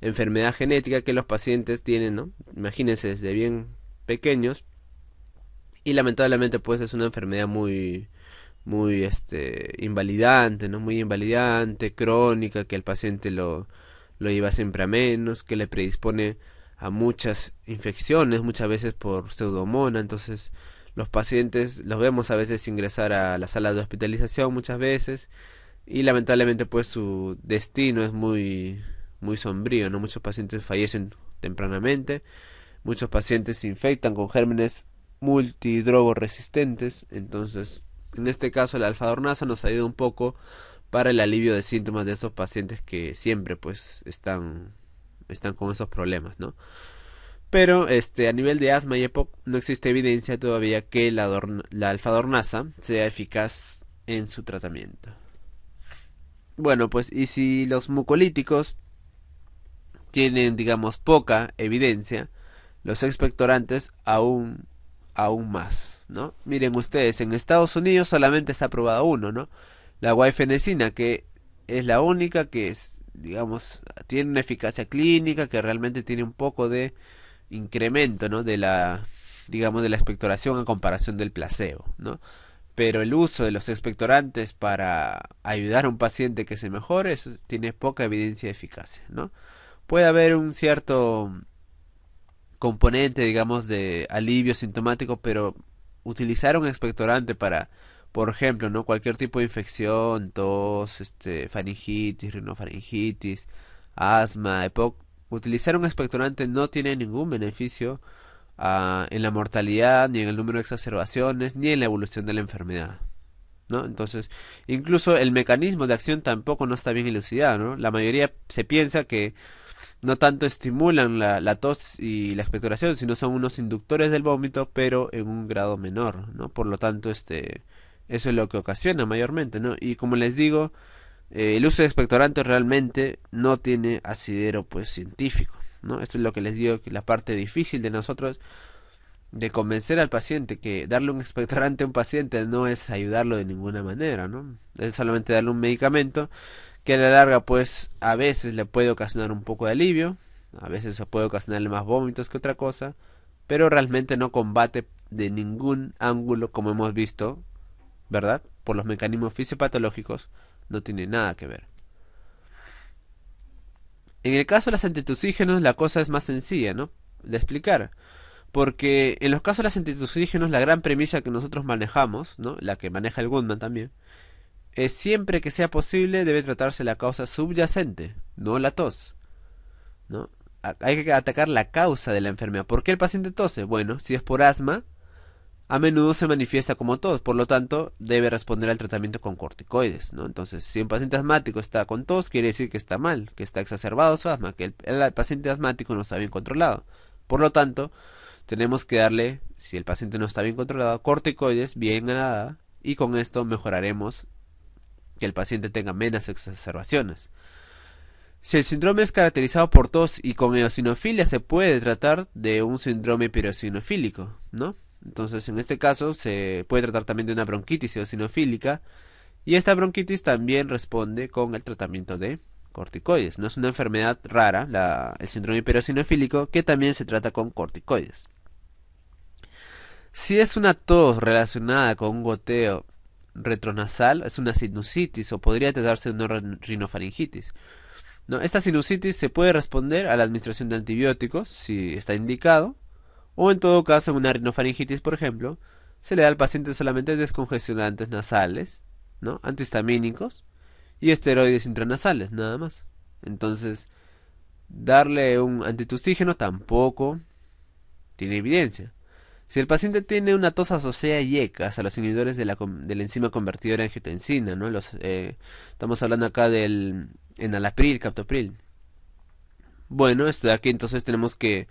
enfermedad genética que los pacientes tienen, ¿no? imagínense desde bien pequeños y lamentablemente pues es una enfermedad muy muy este invalidante, ¿no? muy invalidante, crónica, que el paciente lo, lo lleva siempre a menos, que le predispone a muchas infecciones, muchas veces por pseudomona, entonces los pacientes los vemos a veces ingresar a la sala de hospitalización muchas veces y lamentablemente pues su destino es muy muy sombrío, ¿no? Muchos pacientes fallecen tempranamente, muchos pacientes se infectan con gérmenes multidrogoresistentes. resistentes, entonces en este caso la alfadornasa nos ayuda un poco para el alivio de síntomas de esos pacientes que siempre pues están están con esos problemas, ¿no? Pero este, a nivel de asma y EPOC no existe evidencia todavía que la, la alfadornasa sea eficaz en su tratamiento. Bueno, pues y si los mucolíticos tienen, digamos, poca evidencia, los expectorantes aún, aún más, ¿no? Miren ustedes, en Estados Unidos solamente está aprobada uno, ¿no? La guaifenesina, que es la única que es, digamos, tiene una eficacia clínica, que realmente tiene un poco de incremento, ¿no? De la, digamos, de la expectoración a comparación del placebo, ¿no? Pero el uso de los expectorantes para ayudar a un paciente que se mejore eso tiene poca evidencia de eficacia, ¿no? Puede haber un cierto componente, digamos, de alivio sintomático, pero utilizar un expectorante para, por ejemplo, ¿no? Cualquier tipo de infección, tos, este, faringitis, rinofaringitis, asma, utilizar un expectorante no tiene ningún beneficio ah, en la mortalidad, ni en el número de exacerbaciones, ni en la evolución de la enfermedad. ¿no? Entonces, incluso el mecanismo de acción tampoco no está bien elucidado. ¿no? La mayoría se piensa que no tanto estimulan la, la tos y la expectoración, sino son unos inductores del vómito, pero en un grado menor. ¿no? Por lo tanto, este, eso es lo que ocasiona mayormente. ¿no? Y como les digo, eh, el uso de expectorantes realmente no tiene asidero pues científico. ¿no? Esto es lo que les digo que la parte difícil de nosotros de convencer al paciente que darle un expectorante a un paciente no es ayudarlo de ninguna manera, ¿no? Es solamente darle un medicamento que a la larga pues a veces le puede ocasionar un poco de alivio, a veces puede ocasionarle más vómitos que otra cosa, pero realmente no combate de ningún ángulo como hemos visto, ¿verdad? Por los mecanismos fisiopatológicos no tiene nada que ver. En el caso de las antitusígenos la cosa es más sencilla, ¿no? De explicar. Porque en los casos de las antitusígenos la gran premisa que nosotros manejamos, ¿no? La que maneja el Goodman también, es siempre que sea posible debe tratarse la causa subyacente, no la tos, ¿no? Hay que atacar la causa de la enfermedad. ¿Por qué el paciente tose? Bueno, si es por asma, a menudo se manifiesta como tos, por lo tanto debe responder al tratamiento con corticoides, ¿no? Entonces, si un paciente asmático está con tos, quiere decir que está mal, que está exacerbado su asma, que el, paciente asmático no está bien controlado. Por lo tanto, tenemos que darle, si el paciente no está bien controlado, corticoides bien ganada, y con esto mejoraremos que el paciente tenga menos exacerbaciones. Si el síndrome es caracterizado por tos y con eosinofilia se puede tratar de un síndrome pirosinofílico, ¿no? Entonces, en este caso, se puede tratar también de una bronquitis eosinofílica. Y esta bronquitis también responde con el tratamiento de corticoides. No es una enfermedad rara, el síndrome hiperosinofílico, que también se trata con corticoides. Si es una tos relacionada con un goteo retronasal, es una sinusitis o podría tratarse de una rinofaringitis. Esta sinusitis se puede responder a la administración de antibióticos, si está indicado, o en todo caso, en una rinofaringitis, por ejemplo, se le da al paciente solamente descongestionantes nasales, ¿no? Antihistamínicos y esteroides intranasales, nada más. Entonces, darle un antitusígeno tampoco tiene evidencia. Si el paciente tiene una tos asociada a yecas, a los inhibidores de la, enzima convertidora en angiotensina, ¿no? Eh, estamos hablando acá del enalapril, captopril. Bueno, esto de aquí entonces tenemos que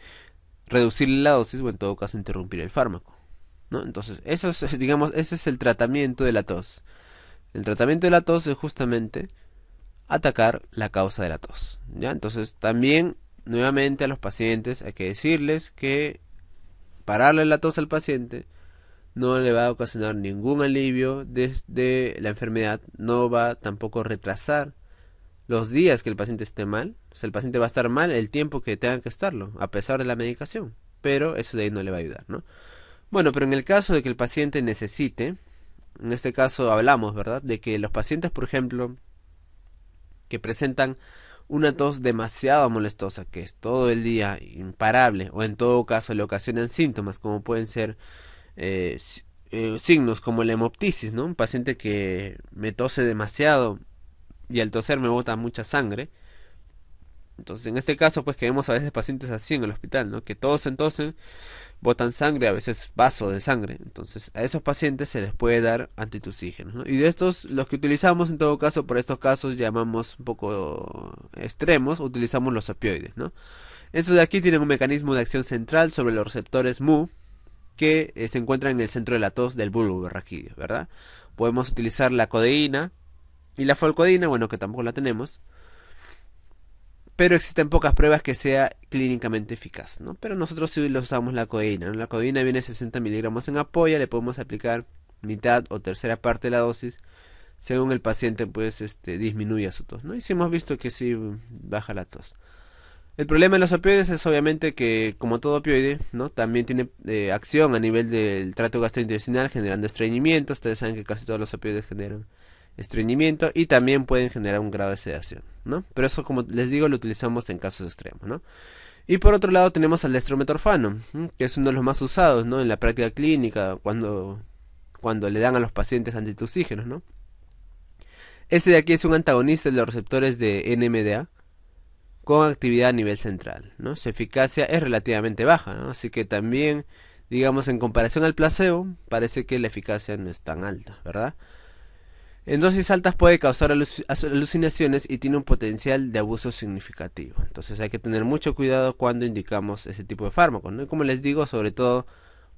reducir la dosis o en todo caso interrumpir el fármaco. Entonces, eso es, digamos, ese es el tratamiento de la tos. El tratamiento de la tos es justamente atacar la causa de la tos. ¿ya? Entonces, también nuevamente a los pacientes hay que decirles que pararle la tos al paciente no le va a ocasionar ningún alivio desde la enfermedad, no va tampoco a retrasar los días que el paciente esté mal, pues, el paciente va a estar mal el tiempo que tenga que estarlo, a pesar de la medicación, pero eso de ahí no le va a ayudar, ¿no? Bueno, pero en el caso de que el paciente necesite, en este caso hablamos, ¿verdad?, de que los pacientes, por ejemplo, que presentan una tos demasiado molestosa, que es todo el día imparable, o en todo caso le ocasionan síntomas como pueden ser eh, eh, signos como la hemoptisis, ¿no? Un paciente que me tose demasiado y al toser me bota mucha sangre, entonces, en este caso, pues que vemos a veces pacientes así en el hospital, ¿no? Que todos entonces botan sangre, a veces vaso de sangre. Entonces, a esos pacientes se les puede dar antitoxígeno. ¿no? Y de estos, los que utilizamos en todo caso, por estos casos llamamos un poco extremos, utilizamos los opioides, ¿no? Estos de aquí tienen un mecanismo de acción central sobre los receptores MU que eh, se encuentran en el centro de la tos del bulbo berraquídeo, ¿verdad? Podemos utilizar la codeína y la folcodina, bueno, que tampoco la tenemos pero existen pocas pruebas que sea clínicamente eficaz, ¿no? Pero nosotros sí lo usamos la codeína, La codeína viene 60 miligramos en apoya, le podemos aplicar mitad o tercera parte de la dosis, según el paciente pues este, disminuya su tos, ¿no? Y sí hemos visto que sí baja la tos. El problema de los opioides es obviamente que, como todo opioide, ¿no? También tiene eh, acción a nivel del trato gastrointestinal generando estreñimiento. Ustedes saben que casi todos los opioides generan estreñimiento y también pueden generar un grado de sedación, ¿no? Pero eso, como les digo, lo utilizamos en casos extremos, ¿no? Y por otro lado tenemos al estrometorfano que es uno de los más usados, ¿no? En la práctica clínica, cuando, cuando le dan a los pacientes antituxígenos, ¿no? Este de aquí es un antagonista de los receptores de NMDA con actividad a nivel central, ¿no? Su eficacia es relativamente baja, Así que también, digamos, en comparación al placebo, parece que la eficacia no es tan alta, ¿verdad? En dosis altas puede causar alucinaciones y tiene un potencial de abuso significativo. Entonces hay que tener mucho cuidado cuando indicamos ese tipo de fármacos. ¿no? Y como les digo, sobre todo,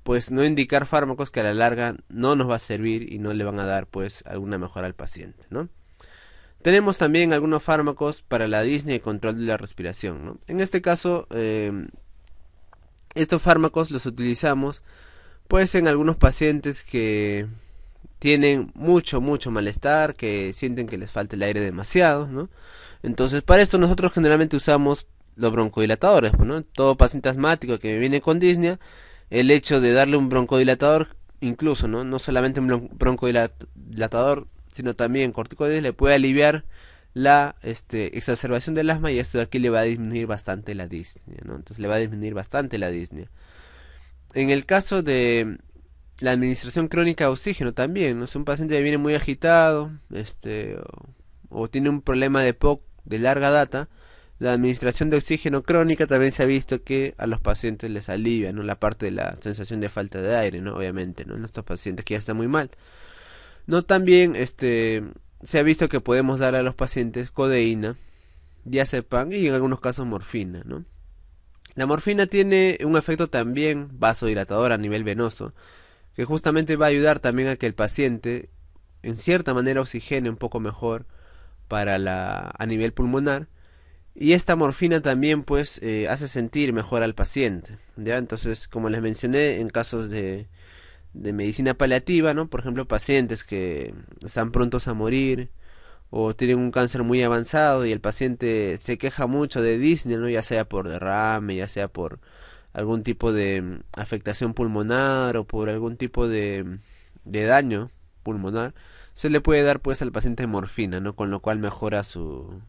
pues no indicar fármacos que a la larga no nos va a servir y no le van a dar pues alguna mejora al paciente. ¿no? Tenemos también algunos fármacos para la disnea y control de la respiración. En este caso, eh, estos fármacos los utilizamos pues en algunos pacientes que tienen mucho, mucho malestar, que sienten que les falta el aire demasiado, ¿no? Entonces, para esto nosotros generalmente usamos los broncodilatadores, ¿no? Todo paciente asmático que viene con disnea, el hecho de darle un broncodilatador, incluso, ¿no? No solamente un broncodilatador, sino también corticoides, le puede aliviar la este, exacerbación del asma y esto de aquí le va a disminuir bastante la disnea, ¿no? Entonces le va a disminuir bastante la disnea. En el caso de la administración crónica de oxígeno también, ¿no? Si un paciente viene muy agitado, este, o, tiene un problema de POC de larga data, la administración de oxígeno crónica también se ha visto que a los pacientes les alivia, ¿no? La parte de la sensación de falta de aire, ¿no? Obviamente, ¿no? En estos pacientes que ya están muy mal. No también, este, se ha visto que podemos dar a los pacientes codeína, diazepam y en algunos casos morfina, ¿no? La morfina tiene un efecto también vasodilatador a nivel venoso que justamente va a ayudar también a que el paciente en cierta manera oxigene un poco mejor para la, a nivel pulmonar y esta morfina también pues eh, hace sentir mejor al paciente ya entonces como les mencioné en casos de, de medicina paliativa no por ejemplo pacientes que están prontos a morir o tienen un cáncer muy avanzado y el paciente se queja mucho de Disney no ya sea por derrame ya sea por algún tipo de mm, afectación pulmonar o por algún tipo mm, de, daño pulmonar, se le puede dar pues al paciente morfina, ¿no? Con lo cual mejora su...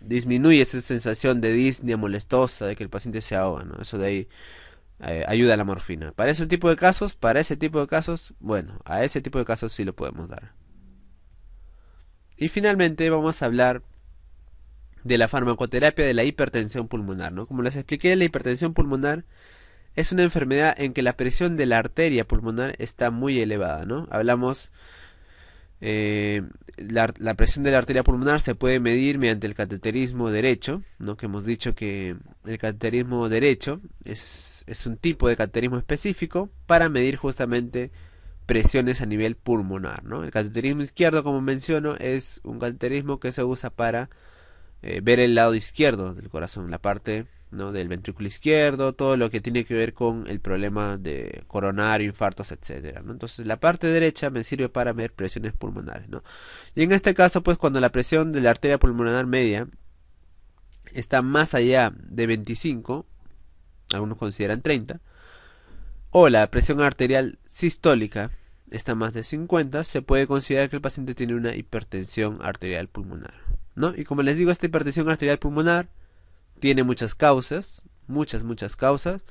disminuye esa sensación de disnea molestosa, de que el paciente se ahoga, ¿no? Eso de ahí eh, ayuda a la morfina. Para ese tipo de casos, para ese tipo de casos, bueno, a ese tipo de casos sí lo podemos dar. Y finalmente vamos a hablar de la farmacoterapia de la hipertensión pulmonar. ¿no? Como les expliqué, la hipertensión pulmonar es una enfermedad en que la presión de la arteria pulmonar está muy elevada. ¿no? Hablamos, eh, la, presión de la arteria pulmonar se puede medir mediante el cateterismo derecho, ¿no? que hemos dicho que el cateterismo derecho es, es un tipo de cateterismo específico para medir justamente presiones a nivel pulmonar. ¿no? El cateterismo izquierdo, como menciono, es un cateterismo que se usa para eh, ver el lado izquierdo del corazón, la parte ¿no? del ventrículo izquierdo, todo lo que tiene que ver con el problema de coronario, infartos, etcétera, Entonces la parte derecha me sirve para ver presiones pulmonares, ¿no? Y en este caso, pues cuando la presión de la arteria pulmonar media está más allá de 25, algunos consideran 30, o la presión arterial sistólica está más de 50, se puede considerar que el paciente tiene una hipertensión arterial pulmonar. Y como les digo, esta hipertensión arterial pulmonar tiene muchas causas, muchas, muchas causas.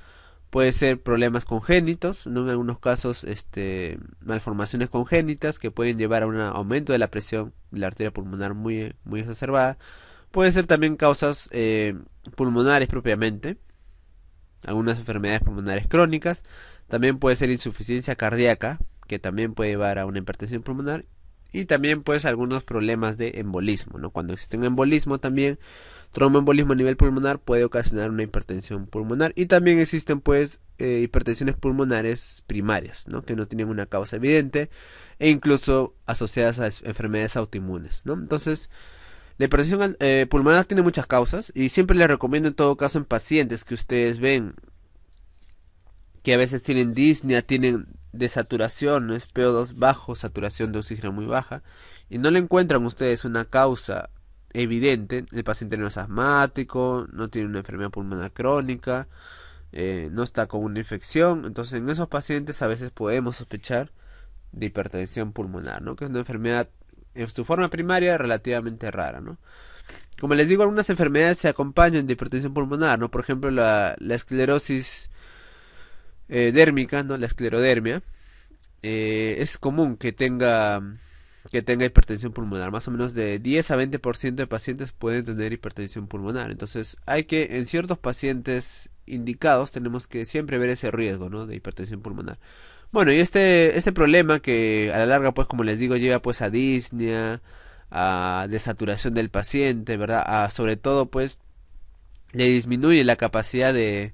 Puede ser problemas congénitos, en algunos casos este, malformaciones congénitas que pueden llevar a un aumento de la presión de la arteria pulmonar muy, muy exacerbada. Puede ser también causas eh, pulmonares propiamente, algunas enfermedades pulmonares crónicas. También puede ser insuficiencia cardíaca, que también puede llevar a una hipertensión pulmonar y también pues algunos problemas de embolismo, ¿no? Cuando existe un embolismo también, tromboembolismo a nivel pulmonar puede ocasionar una hipertensión pulmonar y también existen pues eh, hipertensiones pulmonares primarias, ¿no? Que no tienen una causa evidente e incluso asociadas a enfermedades autoinmunes, ¿no? Entonces, la hipertensión eh, pulmonar tiene muchas causas y siempre les recomiendo en todo caso en pacientes que ustedes ven que a veces tienen disnea, tienen de saturación, es PO2 bajo, saturación de oxígeno muy baja, y no le encuentran ustedes una causa evidente, el paciente no es asmático, no tiene una enfermedad pulmonar crónica, eh, no está con una infección, entonces en esos pacientes a veces podemos sospechar de hipertensión pulmonar, ¿no? que es una enfermedad en su forma primaria relativamente rara. ¿no? Como les digo, algunas enfermedades se acompañan de hipertensión pulmonar, ¿no? por ejemplo la esclerosis eh, ¿no? La esclerodermia. Eh, es común que tenga que tenga hipertensión pulmonar. Más o menos de 10 a 20% de pacientes pueden tener hipertensión pulmonar. Entonces, hay que en ciertos pacientes indicados tenemos que siempre ver ese riesgo, ¿no? de hipertensión pulmonar. Bueno, y este este problema que a la larga pues como les digo lleva pues a disnea, a desaturación del paciente, ¿verdad? A sobre todo pues le disminuye la capacidad de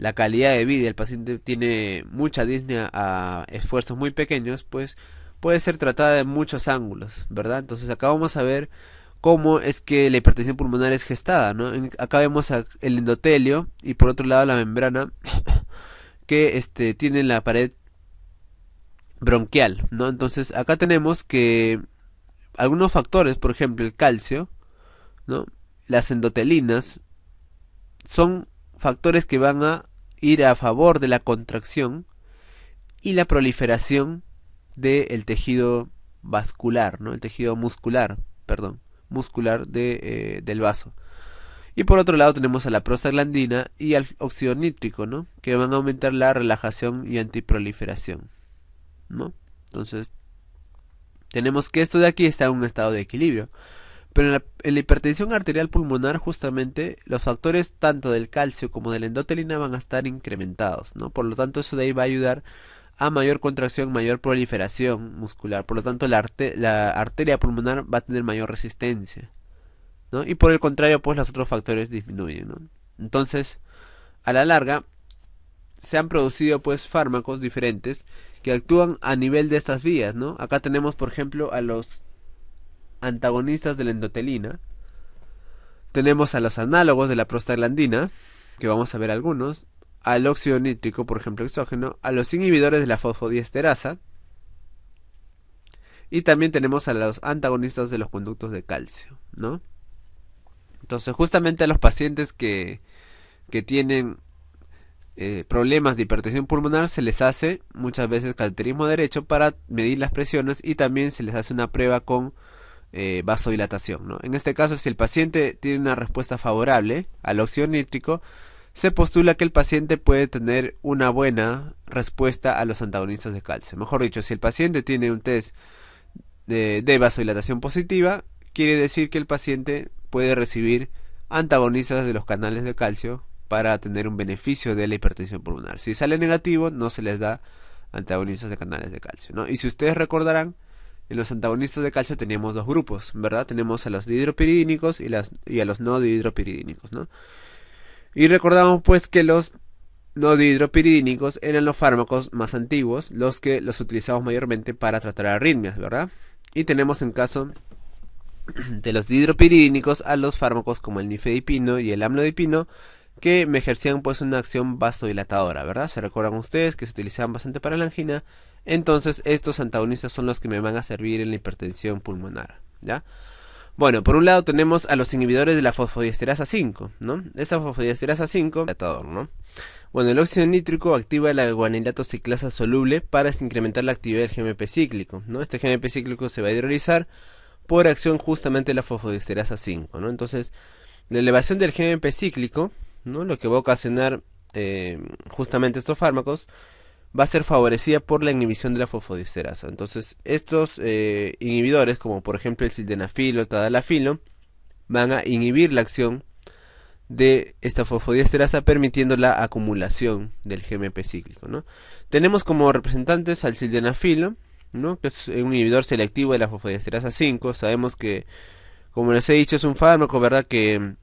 la calidad de vida, el paciente tiene mucha disnea a esfuerzos muy pequeños, pues puede ser tratada de muchos ángulos, ¿verdad? Entonces acá vamos a ver cómo es que la hipertensión pulmonar es gestada, ¿no? acá vemos el endotelio y por otro lado la membrana que este, tiene la pared bronquial, ¿no? Entonces acá tenemos que algunos factores, por ejemplo el calcio, ¿no? Las endotelinas son factores que van a ir a favor de la contracción y la proliferación del tejido vascular, ¿no? El tejido muscular, perdón, muscular de, eh, del vaso. Y por otro lado tenemos a la prostaglandina y al óxido nítrico, ¿no? Que van a aumentar la relajación y antiproliferación, ¿no? Entonces, tenemos que esto de aquí está en un estado de equilibrio. Pero en la, hipertensión arterial pulmonar, justamente, los factores tanto del calcio como de la endotelina van a estar incrementados, ¿no? Por lo tanto, eso de ahí va a ayudar a mayor contracción, mayor proliferación muscular. Por lo tanto, la, la arteria pulmonar va a tener mayor resistencia, ¿no? Y por el contrario, pues los otros factores disminuyen, ¿no? Entonces, a la larga, se han producido, pues, fármacos diferentes que actúan a nivel de estas vías, ¿no? Acá tenemos, por ejemplo, a los antagonistas de la endotelina. Tenemos a los análogos de la prostaglandina, que vamos a ver algunos, al óxido nítrico, por ejemplo, exógeno, a los inhibidores de la fosfodiesterasa, y también tenemos a los antagonistas de los conductos de calcio, ¿no? Entonces, justamente a los pacientes que, que tienen eh, problemas de hipertensión pulmonar se les hace muchas veces calterismo derecho para medir las presiones y también se les hace una prueba con eh, vasodilatación. ¿no? En este caso, si el paciente tiene una respuesta favorable al óxido nítrico, se postula que el paciente puede tener una buena respuesta a los antagonistas de calcio. Mejor dicho, si el paciente tiene un test de, vasodilatación positiva, quiere decir que el paciente puede recibir antagonistas de los canales de calcio para tener un beneficio de la hipertensión pulmonar. Si sale negativo, no se les da antagonistas de canales de calcio. ¿no? Y si ustedes recordarán, en los antagonistas de calcio teníamos dos grupos, ¿verdad? Tenemos a los dihidropiridínicos y, a los no dihidropiridínicos, ¿no? Y recordamos pues que los no dihidropiridínicos eran los fármacos más antiguos, los que los utilizamos mayormente para tratar arritmias, ¿verdad? Y tenemos en caso de los dihidropiridínicos a los fármacos como el nifedipino y el amlodipino que me ejercían pues una acción vasodilatadora, ¿verdad? Se recuerdan ustedes que se utilizaban bastante para la angina entonces estos antagonistas son los que me van a servir en la hipertensión pulmonar, ¿ya? Bueno, por un lado tenemos a los inhibidores de la fosfodiesterasa 5, ¿no? Esta fosfodiesterasa 5, ¿no? Bueno, el óxido nítrico activa la guanilato ciclasa soluble para incrementar la actividad del GMP cíclico, ¿no? Este GMP cíclico se va a hidrolizar por acción justamente de la fosfodiesterasa 5, ¿no? Entonces, la elevación del GMP cíclico, ¿no? Lo que va a ocasionar eh, justamente estos fármacos va a ser favorecida por la inhibición de la fosfodiesterasa. Entonces, estos eh, inhibidores, como por ejemplo el sildenafilo, el tadalafilo, van a inhibir la acción de esta fosfodiesterasa permitiendo la acumulación del GMP cíclico. Tenemos como representantes al sildenafilo, ¿no? que es un inhibidor selectivo de la fosfodiesterasa 5. Sabemos que, como les he dicho, es un fármaco ¿verdad? que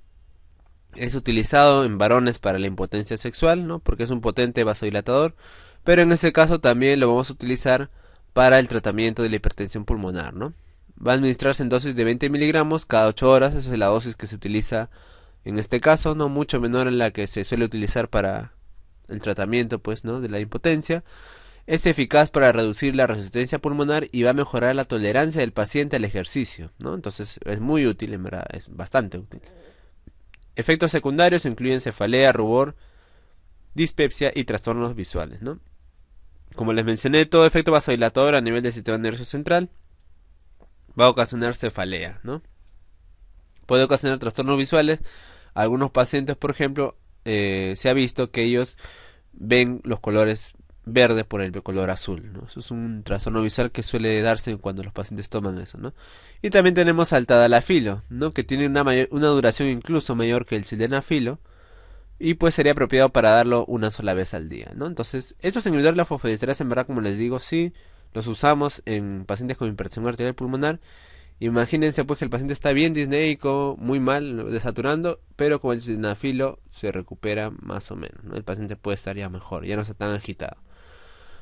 es utilizado en varones para la impotencia sexual, ¿no? porque es un potente vasodilatador. Pero en este caso también lo vamos a utilizar para el tratamiento de la hipertensión pulmonar, ¿no? Va a administrarse en dosis de 20 miligramos cada 8 horas, esa es la dosis que se utiliza en este caso, no mucho menor en la que se suele utilizar para el tratamiento, pues, ¿no? De la impotencia. Es eficaz para reducir la resistencia pulmonar y va a mejorar la tolerancia del paciente al ejercicio, ¿no? Entonces es muy útil, en verdad, es bastante útil. Efectos secundarios incluyen cefalea, rubor, dispepsia y trastornos visuales, ¿no? Como les mencioné, todo efecto vasodilatador a nivel del sistema nervioso central va a ocasionar cefalea, ¿no? Puede ocasionar trastornos visuales. Algunos pacientes, por ejemplo, eh, se ha visto que ellos ven los colores verdes por el color azul, ¿no? Eso es un trastorno visual que suele darse cuando los pacientes toman eso, ¿no? Y también tenemos al tadalafilo, ¿no? Que tiene una, una duración incluso mayor que el sildenafilo y pues sería apropiado para darlo una sola vez al día, ¿no? Entonces, estos inhibidores de la fosfodiesterasa, en verdad, como les digo, sí los usamos en pacientes con hipertensión arterial pulmonar. Imagínense pues que el paciente está bien disneico, muy mal, desaturando, pero con el disnafilo se recupera más o menos, ¿no? El paciente puede estar ya mejor, ya no está tan agitado.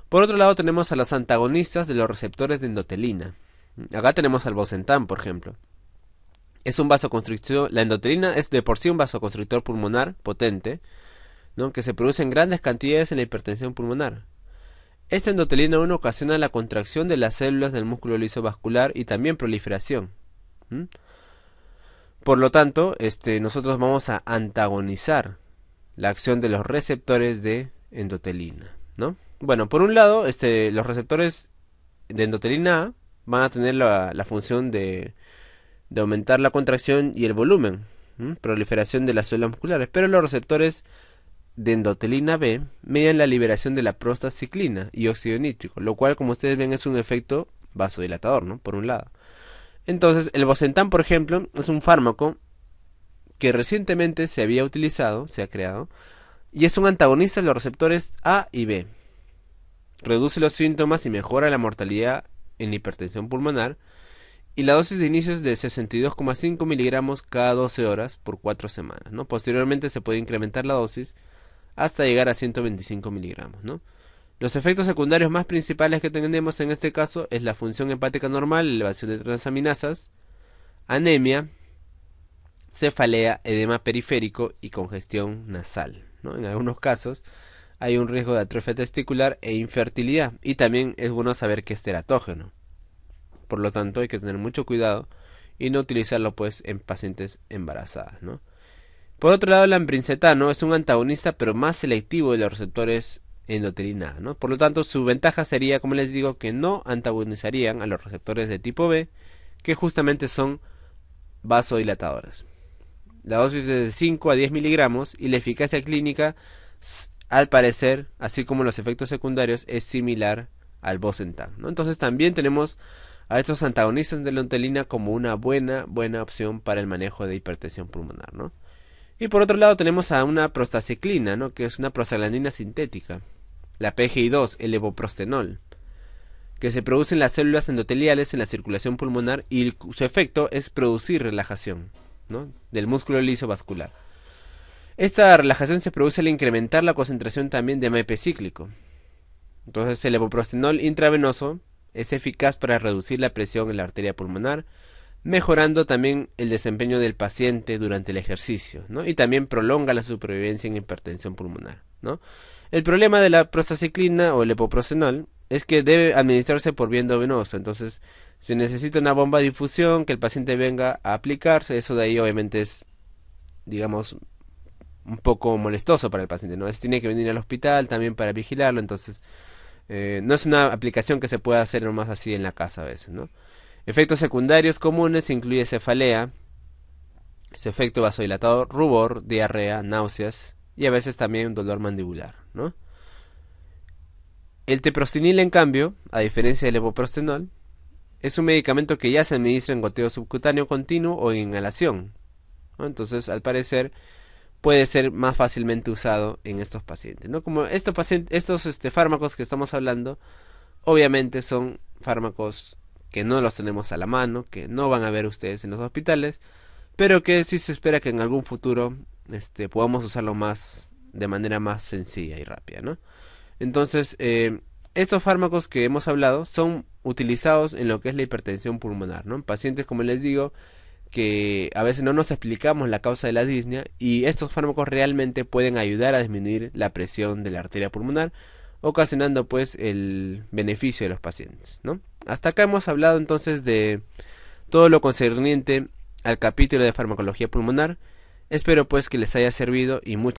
Por otro lado tenemos a los antagonistas de los receptores de endotelina. Acá tenemos al bocentán, por ejemplo es un la endotelina es de por sí un vasoconstrictor pulmonar potente, que se produce en grandes cantidades en la hipertensión pulmonar. Esta endotelina 1 ocasiona la contracción de las células del músculo liso vascular y también proliferación. Por lo tanto, este, nosotros vamos a antagonizar la acción de los receptores de endotelina. Bueno, por un lado, este, los receptores de endotelina A van a tener la función de de aumentar la contracción y el volumen, proliferación de las células musculares, pero los receptores de endotelina B median la liberación de la prostaciclina y óxido nítrico, lo cual como ustedes ven es un efecto vasodilatador, ¿no? Por un lado. Entonces, el bocentán, por ejemplo, es un fármaco que recientemente se había utilizado, se ha creado, y es un antagonista de los receptores A y B. Reduce los síntomas y mejora la mortalidad en hipertensión pulmonar y la dosis de inicio es de 62,5 miligramos cada 12 horas por 4 semanas. ¿no? Posteriormente se puede incrementar la dosis hasta llegar a 125 miligramos. ¿no? Los efectos secundarios más principales que tenemos en este caso es la función hepática normal, elevación de transaminasas, anemia, cefalea, edema periférico y congestión nasal. En algunos casos hay un riesgo de atrofia testicular e infertilidad y también es bueno saber que es teratógeno. Por lo tanto, hay que tener mucho cuidado y no utilizarlo pues en pacientes embarazadas, ¿no? Por otro lado, el ambrincetano es un antagonista pero más selectivo de los receptores endotelina, ¿no? Por lo tanto, su ventaja sería, como les digo, que no antagonizarían a los receptores de tipo B, que justamente son vasodilatadores. La dosis es de 5 a 10 miligramos y la eficacia clínica, al parecer, así como los efectos secundarios, es similar al Bosentan, Entonces también tenemos a estos antagonistas de lontelina como una buena, buena opción para el manejo de hipertensión pulmonar, ¿no? Y por otro lado tenemos a una prostaciclina, ¿no? Que es una prostaglandina sintética, la PGI2, el evoprostenol. que se produce en las células endoteliales en la circulación pulmonar y su efecto es producir relajación, ¿no? Del músculo liso vascular. Esta relajación se produce al incrementar la concentración también de MEP cíclico. Entonces el evoprostenol intravenoso es eficaz para reducir la presión en la arteria pulmonar, mejorando también el desempeño del paciente durante el ejercicio, ¿no? Y también prolonga la supervivencia en hipertensión pulmonar, ¿no? El problema de la prostaciclina o el epoprostenol es que debe administrarse por vía endovenosa, entonces se necesita una bomba de infusión, que el paciente venga a aplicarse, eso de ahí obviamente es digamos un poco molestoso para el paciente, ¿no? Es, tiene que venir al hospital también para vigilarlo, entonces eh, no es una aplicación que se pueda hacer nomás así en la casa a veces, ¿no? Efectos secundarios comunes incluye cefalea, su efecto vasodilatador, rubor, diarrea, náuseas y a veces también dolor mandibular, ¿no? El teprostinil, en cambio, a diferencia del epoprostenol, es un medicamento que ya se administra en goteo subcutáneo continuo o en inhalación. Entonces, al parecer, puede ser más fácilmente usado en estos pacientes. ¿no? Como este estos, este, fármacos que estamos hablando, obviamente son fármacos que no los tenemos a la mano, que no van a ver ustedes en los hospitales, pero que sí se espera que en algún futuro este, podamos usarlo más de manera más sencilla y rápida. ¿no? Entonces, eh, estos fármacos que hemos hablado son utilizados en lo que es la hipertensión pulmonar, ¿no? En pacientes, como les digo, que a veces no nos explicamos la causa de la disnea y estos fármacos realmente pueden ayudar a disminuir la presión de la arteria pulmonar, ocasionando pues el beneficio de los pacientes, ¿no? Hasta acá hemos hablado entonces de todo lo concerniente al capítulo de farmacología pulmonar. Espero pues que les haya servido y muchas